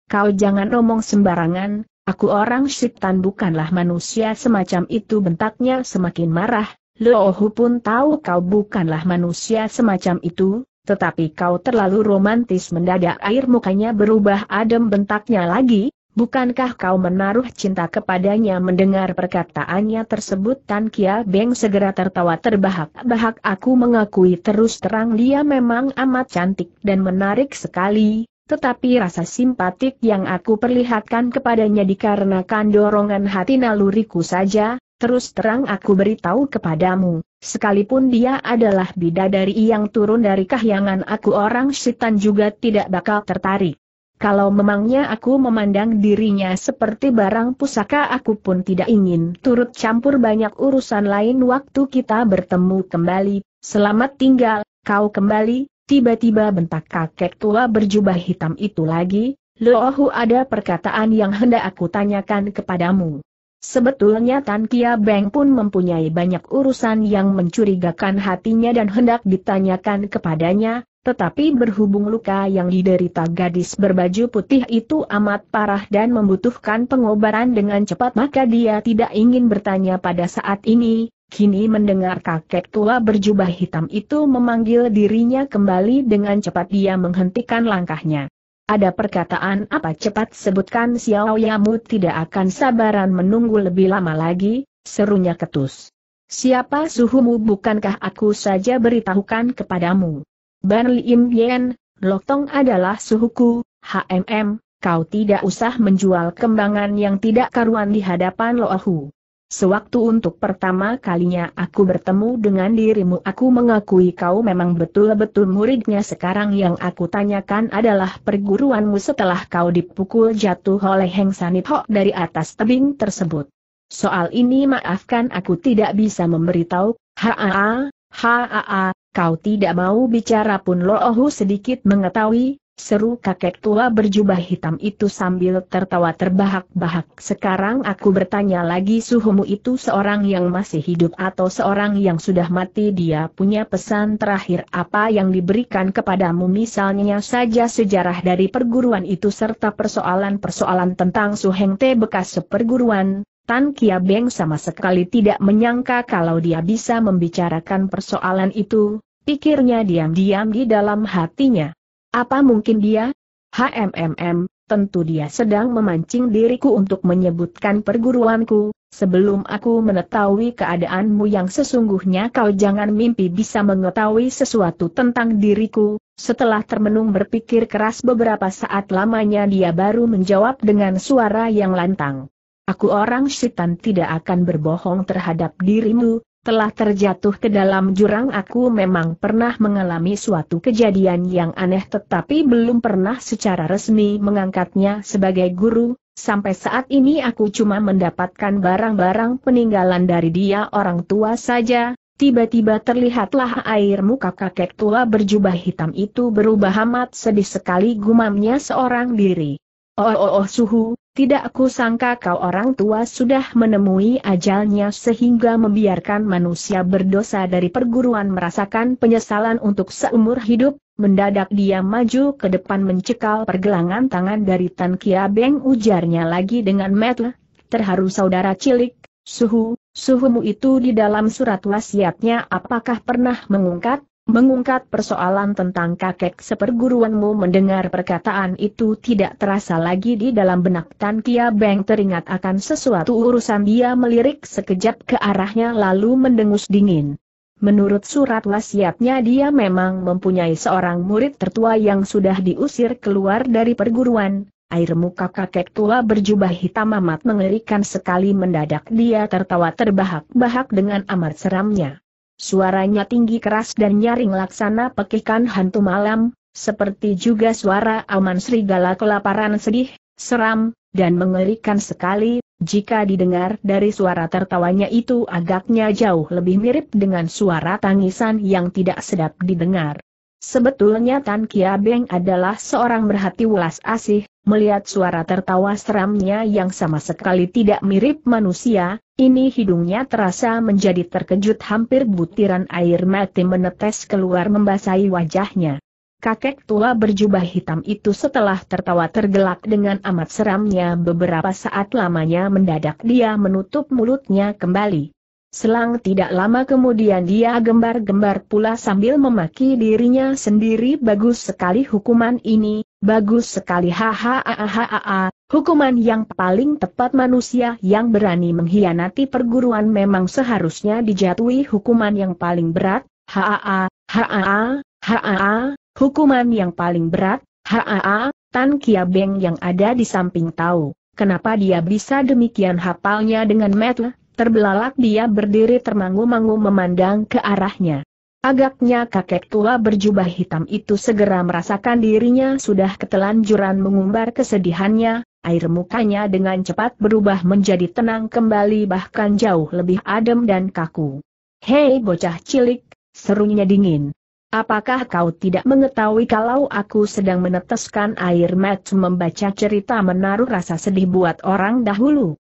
Kau jangan omong sembarangan, Aku orang syaitan bukanlah manusia semacam itu bentaknya semakin marah, Lohu pun tahu kau bukanlah manusia semacam itu, tetapi kau terlalu romantis mendadak air mukanya berubah adem bentaknya lagi, bukankah kau menaruh cinta kepadanya mendengar perkataannya tersebut Tan Kia Beng segera tertawa terbahak-bahak aku mengakui terus terang dia memang amat cantik dan menarik sekali, tetapi rasa simpatik yang aku perlihatkan kepadanya dikarenakan dorongan hati naluriku saja, terus terang aku beritahu kepadamu, sekalipun dia adalah bidadari yang turun dari kahyangan aku orang setan juga tidak bakal tertarik. Kalau memangnya aku memandang dirinya seperti barang pusaka aku pun tidak ingin turut campur banyak urusan lain waktu kita bertemu kembali, selamat tinggal, kau kembali, Tiba-tiba bentak kakek tua berjubah hitam itu lagi, Lohu ada perkataan yang hendak aku tanyakan kepadamu. Sebetulnya Tan Kia Beng pun mempunyai banyak urusan yang mencurigakan hatinya dan hendak ditanyakan kepadanya, tetapi berhubung luka yang diderita gadis berbaju putih itu amat parah dan membutuhkan pengobaran dengan cepat maka dia tidak ingin bertanya pada saat ini, Kini mendengar kakek tua berjubah hitam itu memanggil dirinya kembali dengan cepat dia menghentikan langkahnya. Ada perkataan apa cepat sebutkan Xiao Yamu tidak akan sabaran menunggu lebih lama lagi, serunya ketus. Siapa suhumu bukankah aku saja beritahukan kepadamu? Ban Im Yen, Tong adalah suhuku, HMM, kau tidak usah menjual kembangan yang tidak karuan di hadapan Loahu. Sewaktu untuk pertama kalinya aku bertemu dengan dirimu aku mengakui kau memang betul-betul muridnya sekarang yang aku tanyakan adalah perguruanmu setelah kau dipukul jatuh oleh Heng Sanit Hok dari atas tebing tersebut. Soal ini maafkan aku tidak bisa memberitahu, haa, haa, kau tidak mau bicara pun Loohu sedikit mengetahui, Seru kakek tua berjubah hitam itu sambil tertawa terbahak-bahak. Sekarang aku bertanya lagi suhumu itu seorang yang masih hidup atau seorang yang sudah mati dia punya pesan terakhir apa yang diberikan kepadamu misalnya saja sejarah dari perguruan itu serta persoalan-persoalan tentang Suheng Te bekas seperguruan, Tan Kia Beng sama sekali tidak menyangka kalau dia bisa membicarakan persoalan itu, pikirnya diam-diam di dalam hatinya. Apa mungkin dia? HMMM, tentu dia sedang memancing diriku untuk menyebutkan perguruanku, sebelum aku mengetahui keadaanmu yang sesungguhnya kau jangan mimpi bisa mengetahui sesuatu tentang diriku, setelah termenung berpikir keras beberapa saat lamanya dia baru menjawab dengan suara yang lantang. Aku orang setan tidak akan berbohong terhadap dirimu, telah terjatuh ke dalam jurang aku memang pernah mengalami suatu kejadian yang aneh tetapi belum pernah secara resmi mengangkatnya sebagai guru, sampai saat ini aku cuma mendapatkan barang-barang peninggalan dari dia orang tua saja, tiba-tiba terlihatlah air muka kakek tua berjubah hitam itu berubah amat sedih sekali gumamnya seorang diri. Oh, oh, oh suhu, tidak aku sangka kau orang tua sudah menemui ajalnya sehingga membiarkan manusia berdosa dari perguruan merasakan penyesalan untuk seumur hidup, mendadak dia maju ke depan mencekal pergelangan tangan dari Tan Kia Beng ujarnya lagi dengan metel, terharu saudara cilik, suhu, suhumu itu di dalam surat wasiatnya apakah pernah mengungkap? mengungkap persoalan tentang kakek seperguruanmu mendengar perkataan itu tidak terasa lagi di dalam benak Tan Kia Beng teringat akan sesuatu urusan dia melirik sekejap ke arahnya lalu mendengus dingin. Menurut surat wasiatnya dia memang mempunyai seorang murid tertua yang sudah diusir keluar dari perguruan, air muka kakek tua berjubah hitam amat mengerikan sekali mendadak dia tertawa terbahak-bahak dengan amat seramnya. Suaranya tinggi keras dan nyaring laksana pekikan hantu malam, seperti juga suara aman serigala kelaparan sedih, seram, dan mengerikan sekali, jika didengar dari suara tertawanya itu agaknya jauh lebih mirip dengan suara tangisan yang tidak sedap didengar. Sebetulnya Tan Kia Beng adalah seorang berhati welas asih, melihat suara tertawa seramnya yang sama sekali tidak mirip manusia, ini hidungnya terasa menjadi terkejut hampir butiran air mati menetes keluar membasahi wajahnya. Kakek tua berjubah hitam itu setelah tertawa tergelak dengan amat seramnya beberapa saat lamanya mendadak dia menutup mulutnya kembali. Selang tidak lama kemudian dia gembar-gembar pula sambil memaki dirinya sendiri bagus sekali hukuman ini, bagus sekali hahaha, hukuman yang paling tepat manusia yang berani mengkhianati perguruan memang seharusnya dijatuhi hukuman yang paling berat, hahaha, hahaha, hukuman yang paling berat, hahaha, Tan Kia Beng yang ada di samping tahu. Kenapa dia bisa demikian hafalnya dengan metu? Terbelalak dia berdiri termangu-mangu memandang ke arahnya. Agaknya kakek tua berjubah hitam itu segera merasakan dirinya sudah ketelanjuran mengumbar kesedihannya, air mukanya dengan cepat berubah menjadi tenang kembali bahkan jauh lebih adem dan kaku. Hei bocah cilik, serunya dingin. Apakah kau tidak mengetahui kalau aku sedang meneteskan air mata membaca cerita menaruh rasa sedih buat orang dahulu?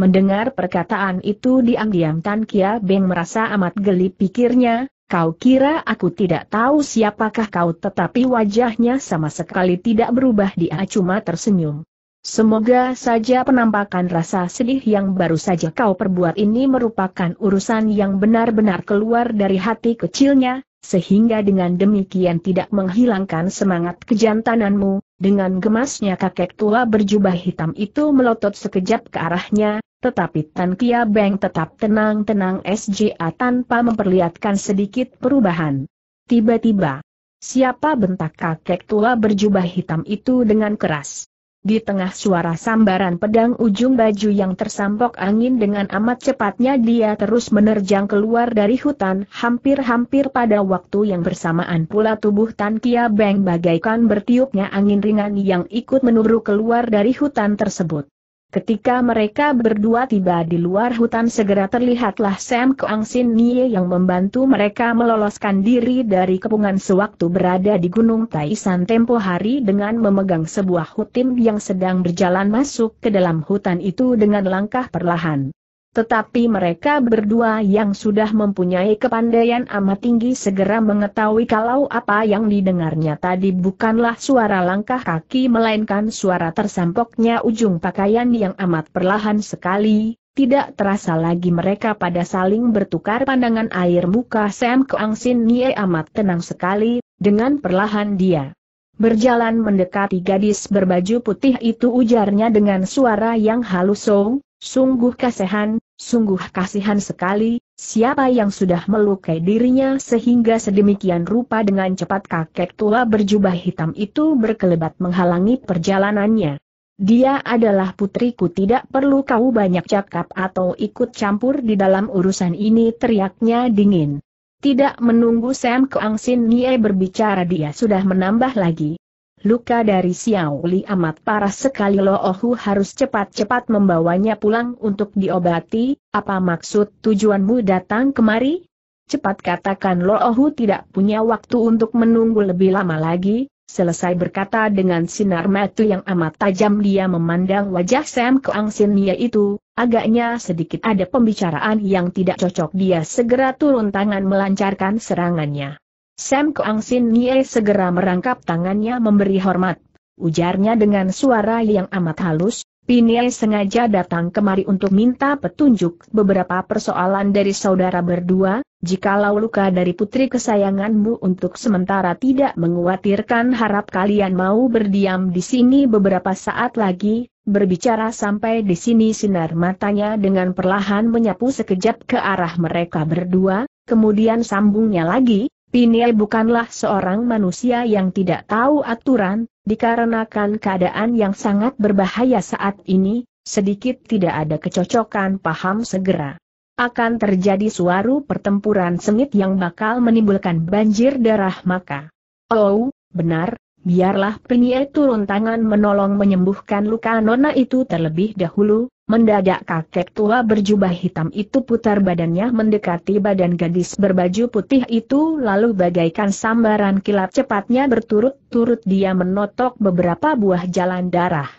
Mendengar perkataan itu diam-diam Tan Kia Beng merasa amat geli pikirnya, kau kira aku tidak tahu siapakah kau tetapi wajahnya sama sekali tidak berubah dia cuma tersenyum. Semoga saja penampakan rasa sedih yang baru saja kau perbuat ini merupakan urusan yang benar-benar keluar dari hati kecilnya, sehingga dengan demikian tidak menghilangkan semangat kejantananmu, dengan gemasnya kakek tua berjubah hitam itu melotot sekejap ke arahnya, tetapi Tan Kia Beng tetap tenang-tenang SJA tanpa memperlihatkan sedikit perubahan. Tiba-tiba, siapa bentak kakek tua berjubah hitam itu dengan keras. Di tengah suara sambaran pedang ujung baju yang tersampok angin dengan amat cepatnya dia terus menerjang keluar dari hutan hampir-hampir pada waktu yang bersamaan pula tubuh Tan Kia Beng bagaikan bertiupnya angin ringan yang ikut menubruk keluar dari hutan tersebut. Ketika mereka berdua tiba di luar hutan segera terlihatlah Sam keangsin Sin Nie yang membantu mereka meloloskan diri dari kepungan sewaktu berada di Gunung Taisan tempo hari dengan memegang sebuah hutim yang sedang berjalan masuk ke dalam hutan itu dengan langkah perlahan. Tetapi mereka berdua yang sudah mempunyai kepandaian amat tinggi segera mengetahui kalau apa yang didengarnya tadi bukanlah suara langkah kaki melainkan suara tersampoknya ujung pakaian yang amat perlahan sekali, tidak terasa lagi mereka pada saling bertukar pandangan air muka Sam Keangsin Sin amat tenang sekali, dengan perlahan dia. Berjalan mendekati gadis berbaju putih itu ujarnya dengan suara yang halus so, Sungguh kasihan, sungguh kasihan sekali, siapa yang sudah melukai dirinya sehingga sedemikian rupa dengan cepat kakek tua berjubah hitam itu berkelebat menghalangi perjalanannya. Dia adalah putriku tidak perlu kau banyak cakap atau ikut campur di dalam urusan ini teriaknya dingin. Tidak menunggu Sam Keangsin Nie berbicara dia sudah menambah lagi, Luka dari Xiao Li amat parah sekali Lo Ohu harus cepat-cepat membawanya pulang untuk diobati, apa maksud tujuanmu datang kemari? Cepat katakan Lo Ohu tidak punya waktu untuk menunggu lebih lama lagi, selesai berkata dengan sinar mata yang amat tajam dia memandang wajah Sam Keang Sin itu, agaknya sedikit ada pembicaraan yang tidak cocok dia segera turun tangan melancarkan serangannya. Sam Koang Sin Nye segera merangkap tangannya memberi hormat. Ujarnya dengan suara yang amat halus, Pinye sengaja datang kemari untuk minta petunjuk beberapa persoalan dari saudara berdua, jikalau luka dari putri kesayanganmu untuk sementara tidak menguatirkan harap kalian mau berdiam di sini beberapa saat lagi, berbicara sampai di sini sinar matanya dengan perlahan menyapu sekejap ke arah mereka berdua, kemudian sambungnya lagi, Pinie bukanlah seorang manusia yang tidak tahu aturan, dikarenakan keadaan yang sangat berbahaya saat ini, sedikit tidak ada kecocokan paham segera. Akan terjadi suaru pertempuran sengit yang bakal menimbulkan banjir darah maka. Oh, benar, biarlah Pinie turun tangan menolong menyembuhkan luka nona itu terlebih dahulu, Mendadak kakek tua berjubah hitam itu putar badannya mendekati badan gadis berbaju putih itu lalu bagaikan sambaran kilat cepatnya berturut-turut dia menotok beberapa buah jalan darah.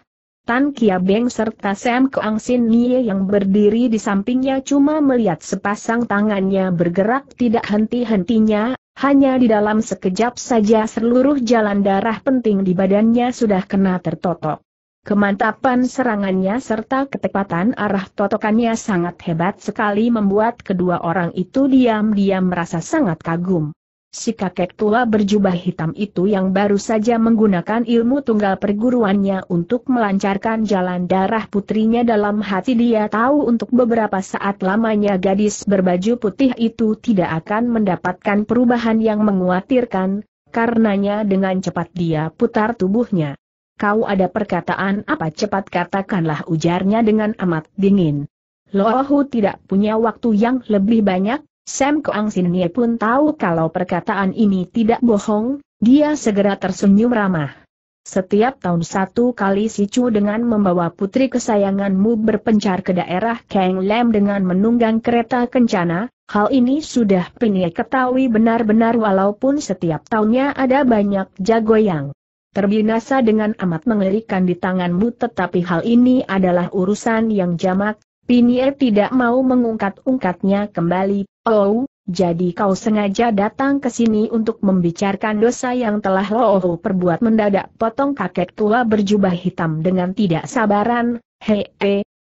Tan Kia Beng serta Sam Keang Sin Nye yang berdiri di sampingnya cuma melihat sepasang tangannya bergerak tidak henti-hentinya, hanya di dalam sekejap saja seluruh jalan darah penting di badannya sudah kena tertotok. Kemantapan serangannya serta ketepatan arah totokannya sangat hebat sekali membuat kedua orang itu diam-diam merasa sangat kagum. Si kakek tua berjubah hitam itu yang baru saja menggunakan ilmu tunggal perguruannya untuk melancarkan jalan darah putrinya dalam hati dia tahu untuk beberapa saat lamanya gadis berbaju putih itu tidak akan mendapatkan perubahan yang menguatirkan, karenanya dengan cepat dia putar tubuhnya kau ada perkataan apa cepat katakanlah ujarnya dengan amat dingin. Lohu tidak punya waktu yang lebih banyak, Sam Koang Sinie pun tahu kalau perkataan ini tidak bohong, dia segera tersenyum ramah. Setiap tahun satu kali si Chu dengan membawa putri kesayanganmu berpencar ke daerah Kang Lam dengan menunggang kereta kencana, hal ini sudah Pinie ketahui benar-benar walaupun setiap tahunnya ada banyak jago yang terbinasa dengan amat mengerikan di tanganmu tetapi hal ini adalah urusan yang jamak, Pinier tidak mau mengungkat-ungkatnya kembali, oh, jadi kau sengaja datang ke sini untuk membicarakan dosa yang telah lo perbuat mendadak potong kakek tua berjubah hitam dengan tidak sabaran, hee,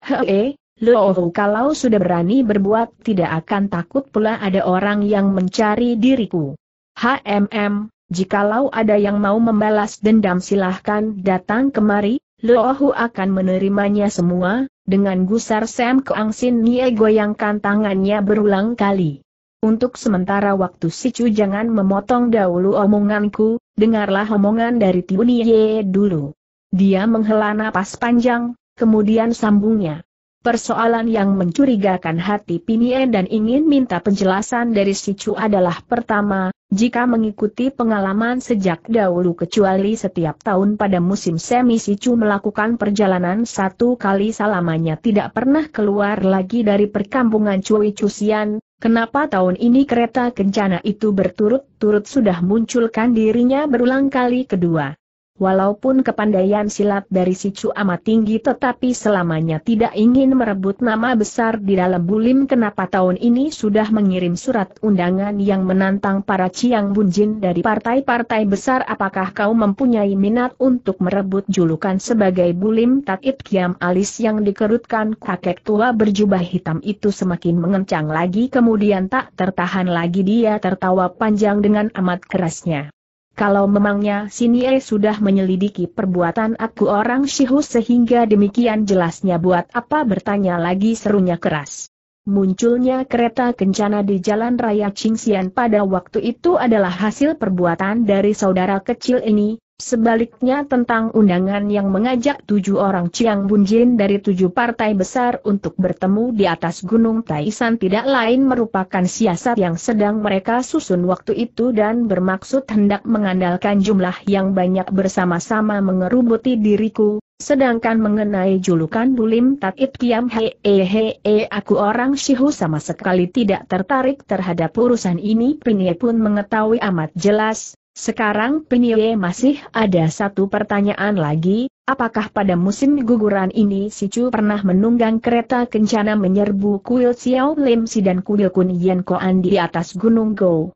hee, loho kalau sudah berani berbuat tidak akan takut pula ada orang yang mencari diriku. HMM, Jikalau ada yang mau membalas dendam silahkan datang kemari, Luohu akan menerimanya semua, dengan gusar Sam Sin Nie goyangkan tangannya berulang kali. Untuk sementara waktu si Chu jangan memotong dahulu omonganku, dengarlah omongan dari Tiu Nie dulu. Dia menghela napas panjang, kemudian sambungnya. Persoalan yang mencurigakan hati Pinien dan ingin minta penjelasan dari si adalah pertama, jika mengikuti pengalaman sejak dahulu kecuali setiap tahun pada musim semi Sicu melakukan perjalanan satu kali selamanya tidak pernah keluar lagi dari perkampungan Cui Cusian, kenapa tahun ini kereta kencana itu berturut-turut sudah munculkan dirinya berulang kali kedua. Walaupun kepandaian silat dari si Chu amat tinggi tetapi selamanya tidak ingin merebut nama besar di dalam bulim kenapa tahun ini sudah mengirim surat undangan yang menantang para Ciang Bunjin dari partai-partai besar apakah kau mempunyai minat untuk merebut julukan sebagai bulim takit kiam alis yang dikerutkan kakek tua berjubah hitam itu semakin mengencang lagi kemudian tak tertahan lagi dia tertawa panjang dengan amat kerasnya kalau memangnya Sinie sudah menyelidiki perbuatan aku orang Shihu sehingga demikian jelasnya buat apa bertanya lagi serunya keras. Munculnya kereta kencana di jalan raya Qingxian pada waktu itu adalah hasil perbuatan dari saudara kecil ini, Sebaliknya tentang undangan yang mengajak tujuh orang Chiang Bunjin dari tujuh partai besar untuk bertemu di atas Gunung Taisan tidak lain merupakan siasat yang sedang mereka susun waktu itu dan bermaksud hendak mengandalkan jumlah yang banyak bersama-sama mengerubuti diriku, sedangkan mengenai julukan Bulim Tatit Kiam Hei he, e e, aku orang Shihu sama sekali tidak tertarik terhadap urusan ini Pinie pun mengetahui amat jelas sekarang Penye masih ada satu pertanyaan lagi, apakah pada musim guguran ini si Chu pernah menunggang kereta kencana menyerbu kuil Xiao Lim Si dan kuil Kun Yen Koan di atas Gunung Go?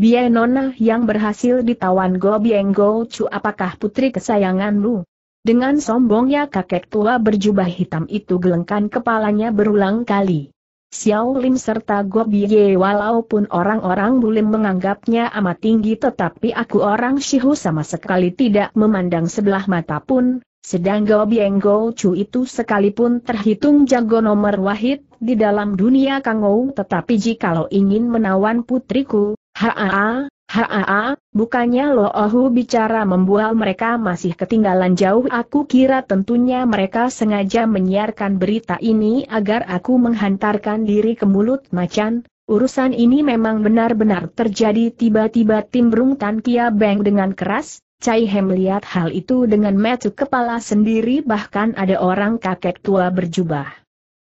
Nona yang berhasil ditawan Go Bieng Go Chu apakah putri kesayanganmu? Dengan sombongnya kakek tua berjubah hitam itu gelengkan kepalanya berulang kali. Xiao Lim serta Gobiye walaupun orang-orang bulim menganggapnya amat tinggi tetapi aku orang Shihu sama sekali tidak memandang sebelah mata pun, sedang Gobieng Ngo Chu itu sekalipun terhitung jago nomor wahid di dalam dunia Kangou tetapi jikalau ingin menawan putriku, haa, Haa, bukannya Lo Ohu bicara membual mereka masih ketinggalan jauh aku kira tentunya mereka sengaja menyiarkan berita ini agar aku menghantarkan diri ke mulut macan, urusan ini memang benar-benar terjadi tiba-tiba timbrung Tan Kia Beng dengan keras, Cai He melihat hal itu dengan metu kepala sendiri bahkan ada orang kakek tua berjubah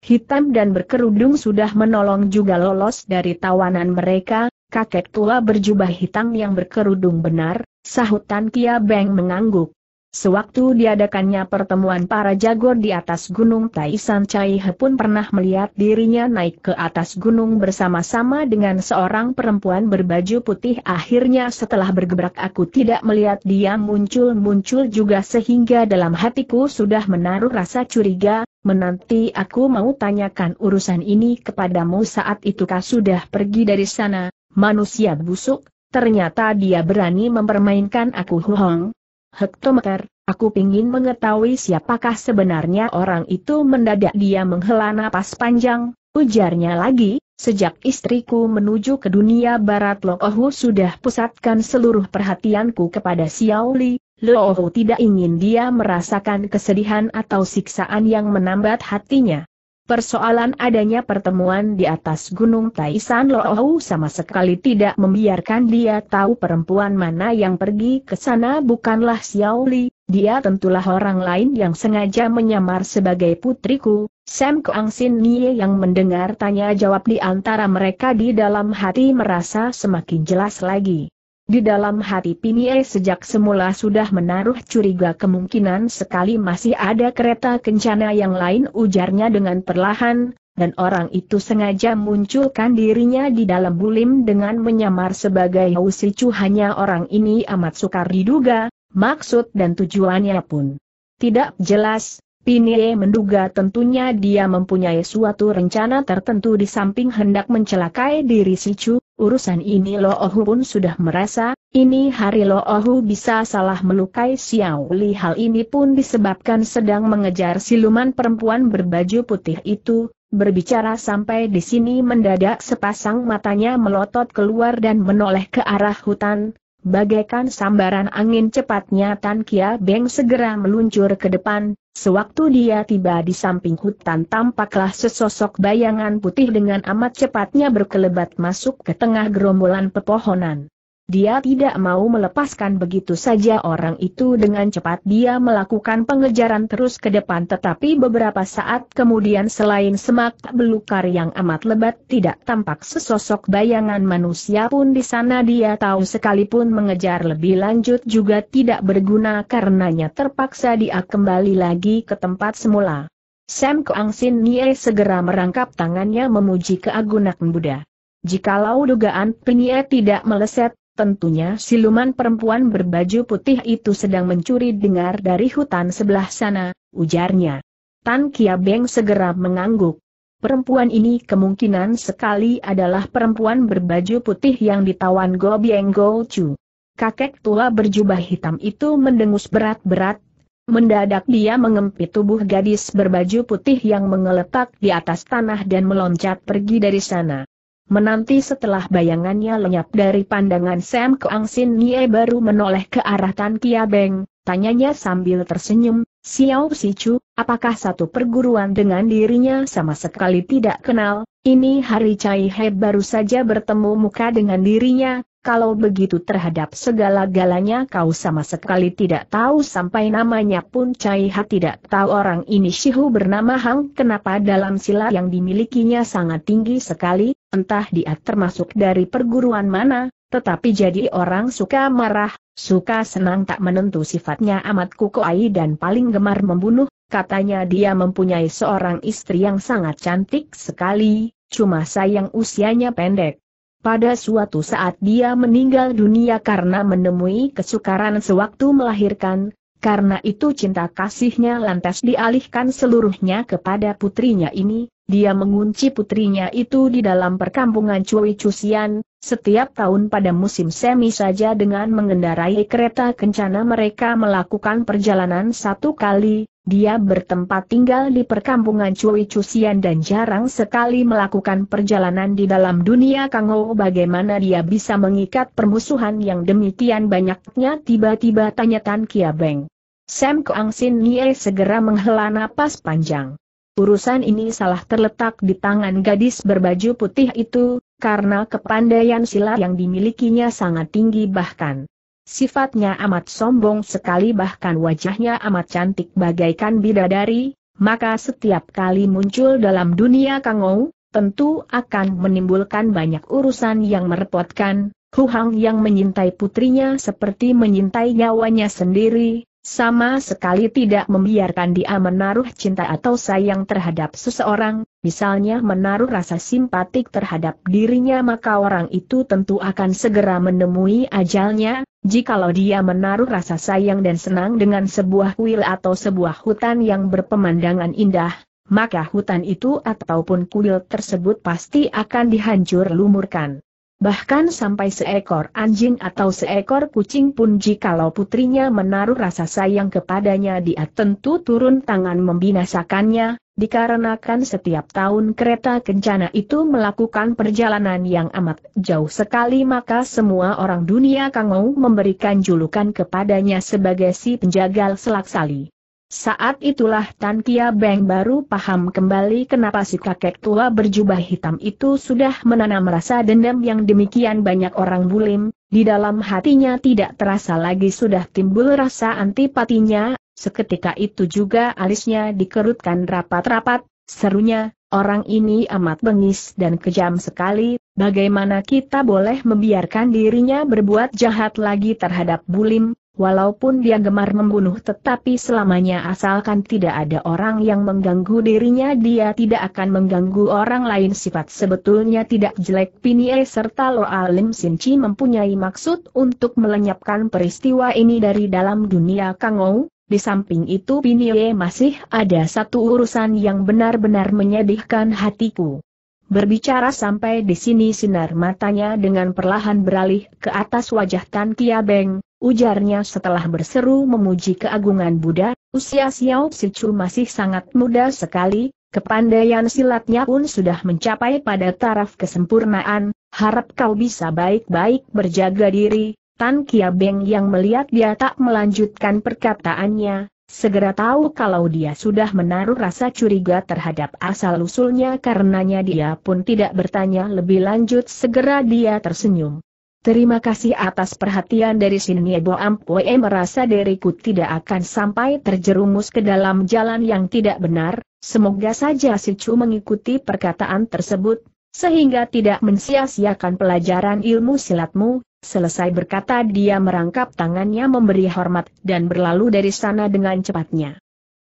hitam dan berkerudung sudah menolong juga lolos dari tawanan mereka, kakek tua berjubah hitam yang berkerudung benar, sahut Tan Kia Beng mengangguk. Sewaktu diadakannya pertemuan para jago di atas gunung Taisan Chai He pun pernah melihat dirinya naik ke atas gunung bersama-sama dengan seorang perempuan berbaju putih akhirnya setelah bergebrak aku tidak melihat dia muncul-muncul juga sehingga dalam hatiku sudah menaruh rasa curiga, menanti aku mau tanyakan urusan ini kepadamu saat itukah sudah pergi dari sana, Manusia busuk, ternyata dia berani mempermainkan aku huhong. Hektometer, aku ingin mengetahui siapakah sebenarnya orang itu mendadak dia menghela napas panjang, ujarnya lagi, sejak istriku menuju ke dunia barat Loohu sudah pusatkan seluruh perhatianku kepada Xiao Li, Loohu tidak ingin dia merasakan kesedihan atau siksaan yang menambat hatinya. Persoalan adanya pertemuan di atas Gunung Taisan Loou sama sekali tidak membiarkan dia tahu perempuan mana yang pergi ke sana bukanlah Xiao Li, dia tentulah orang lain yang sengaja menyamar sebagai putriku, Sam Kuang Sin Nie yang mendengar tanya jawab di antara mereka di dalam hati merasa semakin jelas lagi. Di dalam hati Pinie sejak semula sudah menaruh curiga kemungkinan sekali masih ada kereta kencana yang lain ujarnya dengan perlahan, dan orang itu sengaja munculkan dirinya di dalam bulim dengan menyamar sebagai Hausicu hanya orang ini amat sukar diduga, maksud dan tujuannya pun tidak jelas, Pinie menduga tentunya dia mempunyai suatu rencana tertentu di samping hendak mencelakai diri si Chu, urusan ini Lo Ohu pun sudah merasa, ini hari Lo Ohu bisa salah melukai Xiao Li hal ini pun disebabkan sedang mengejar siluman perempuan berbaju putih itu, berbicara sampai di sini mendadak sepasang matanya melotot keluar dan menoleh ke arah hutan, Bagaikan sambaran angin cepatnya Tan Kia Beng segera meluncur ke depan, Sewaktu dia tiba di samping hutan tampaklah sesosok bayangan putih dengan amat cepatnya berkelebat masuk ke tengah gerombolan pepohonan. Dia tidak mau melepaskan begitu saja orang itu dengan cepat dia melakukan pengejaran terus ke depan tetapi beberapa saat kemudian selain semak belukar yang amat lebat tidak tampak sesosok bayangan manusia pun di sana dia tahu sekalipun mengejar lebih lanjut juga tidak berguna karenanya terpaksa dia kembali lagi ke tempat semula. Sam Keang Sin Nye segera merangkap tangannya memuji keagungan Buddha. Jikalau dugaan Pinye tidak meleset, Tentunya siluman perempuan berbaju putih itu sedang mencuri dengar dari hutan sebelah sana, ujarnya. Tan Kia Beng segera mengangguk. Perempuan ini kemungkinan sekali adalah perempuan berbaju putih yang ditawan Go Bieng Go Chu. Kakek tua berjubah hitam itu mendengus berat-berat. Mendadak dia mengempit tubuh gadis berbaju putih yang mengeletak di atas tanah dan meloncat pergi dari sana. Menanti setelah bayangannya lenyap dari pandangan Sam Keang Sin Nie baru menoleh ke arah Tan Kia Beng, tanyanya sambil tersenyum, Xiao Sichu, apakah satu perguruan dengan dirinya sama sekali tidak kenal, ini hari Chai He baru saja bertemu muka dengan dirinya, kalau begitu terhadap segala-galanya kau sama sekali tidak tahu sampai namanya pun Cai Ha tidak tahu orang ini Shihu bernama Hang kenapa dalam sila yang dimilikinya sangat tinggi sekali, entah dia termasuk dari perguruan mana, tetapi jadi orang suka marah, suka senang tak menentu sifatnya amat kukuai dan paling gemar membunuh, katanya dia mempunyai seorang istri yang sangat cantik sekali, cuma sayang usianya pendek. Pada suatu saat dia meninggal dunia karena menemui kesukaran sewaktu melahirkan, karena itu cinta kasihnya lantas dialihkan seluruhnya kepada putrinya ini, dia mengunci putrinya itu di dalam perkampungan Cui Cusian, setiap tahun pada musim semi saja dengan mengendarai kereta kencana mereka melakukan perjalanan satu kali, dia bertempat tinggal di perkampungan Cui Cusian dan jarang sekali melakukan perjalanan di dalam dunia Kang Kangou bagaimana dia bisa mengikat permusuhan yang demikian banyaknya tiba-tiba tanya Tan Kia Beng. Sam Kuang Sin Nie segera menghela napas panjang urusan ini salah terletak di tangan gadis berbaju putih itu, karena kepandaian silat yang dimilikinya sangat tinggi bahkan. Sifatnya amat sombong sekali bahkan wajahnya amat cantik bagaikan bidadari, maka setiap kali muncul dalam dunia Kangou, tentu akan menimbulkan banyak urusan yang merepotkan, Huhang yang menyintai putrinya seperti menyintai nyawanya sendiri, sama sekali tidak membiarkan dia menaruh cinta atau sayang terhadap seseorang, misalnya menaruh rasa simpatik terhadap dirinya maka orang itu tentu akan segera menemui ajalnya, jikalau dia menaruh rasa sayang dan senang dengan sebuah kuil atau sebuah hutan yang berpemandangan indah, maka hutan itu ataupun kuil tersebut pasti akan dihancur lumurkan. Bahkan sampai seekor anjing atau seekor kucing pun jikalau putrinya menaruh rasa sayang kepadanya dia tentu turun tangan membinasakannya, dikarenakan setiap tahun kereta kencana itu melakukan perjalanan yang amat jauh sekali maka semua orang dunia kangau memberikan julukan kepadanya sebagai si penjagal selaksali. Saat itulah Tan Kia Beng baru paham kembali kenapa si kakek tua berjubah hitam itu sudah menanam rasa dendam yang demikian banyak orang bulim, di dalam hatinya tidak terasa lagi sudah timbul rasa antipatinya, seketika itu juga alisnya dikerutkan rapat-rapat, serunya, orang ini amat bengis dan kejam sekali, bagaimana kita boleh membiarkan dirinya berbuat jahat lagi terhadap bulim, Walaupun dia gemar membunuh tetapi selamanya asalkan tidak ada orang yang mengganggu dirinya dia tidak akan mengganggu orang lain sifat sebetulnya tidak jelek Pinie serta Lo Alim Sinci mempunyai maksud untuk melenyapkan peristiwa ini dari dalam dunia Kangou. Di samping itu Pinie masih ada satu urusan yang benar-benar menyedihkan hatiku. Berbicara sampai di sini sinar matanya dengan perlahan beralih ke atas wajah Tan Kia Beng, Ujarnya setelah berseru memuji keagungan Buddha, usia Xiao Sichu masih sangat muda sekali, kepandaian silatnya pun sudah mencapai pada taraf kesempurnaan, harap kau bisa baik-baik berjaga diri, Tan Kia Beng yang melihat dia tak melanjutkan perkataannya, segera tahu kalau dia sudah menaruh rasa curiga terhadap asal-usulnya karenanya dia pun tidak bertanya lebih lanjut segera dia tersenyum. Terima kasih atas perhatian dari Sin Niebo Ampue merasa diriku tidak akan sampai terjerumus ke dalam jalan yang tidak benar, semoga saja si Chu mengikuti perkataan tersebut, sehingga tidak mensia-siakan pelajaran ilmu silatmu, selesai berkata dia merangkap tangannya memberi hormat dan berlalu dari sana dengan cepatnya.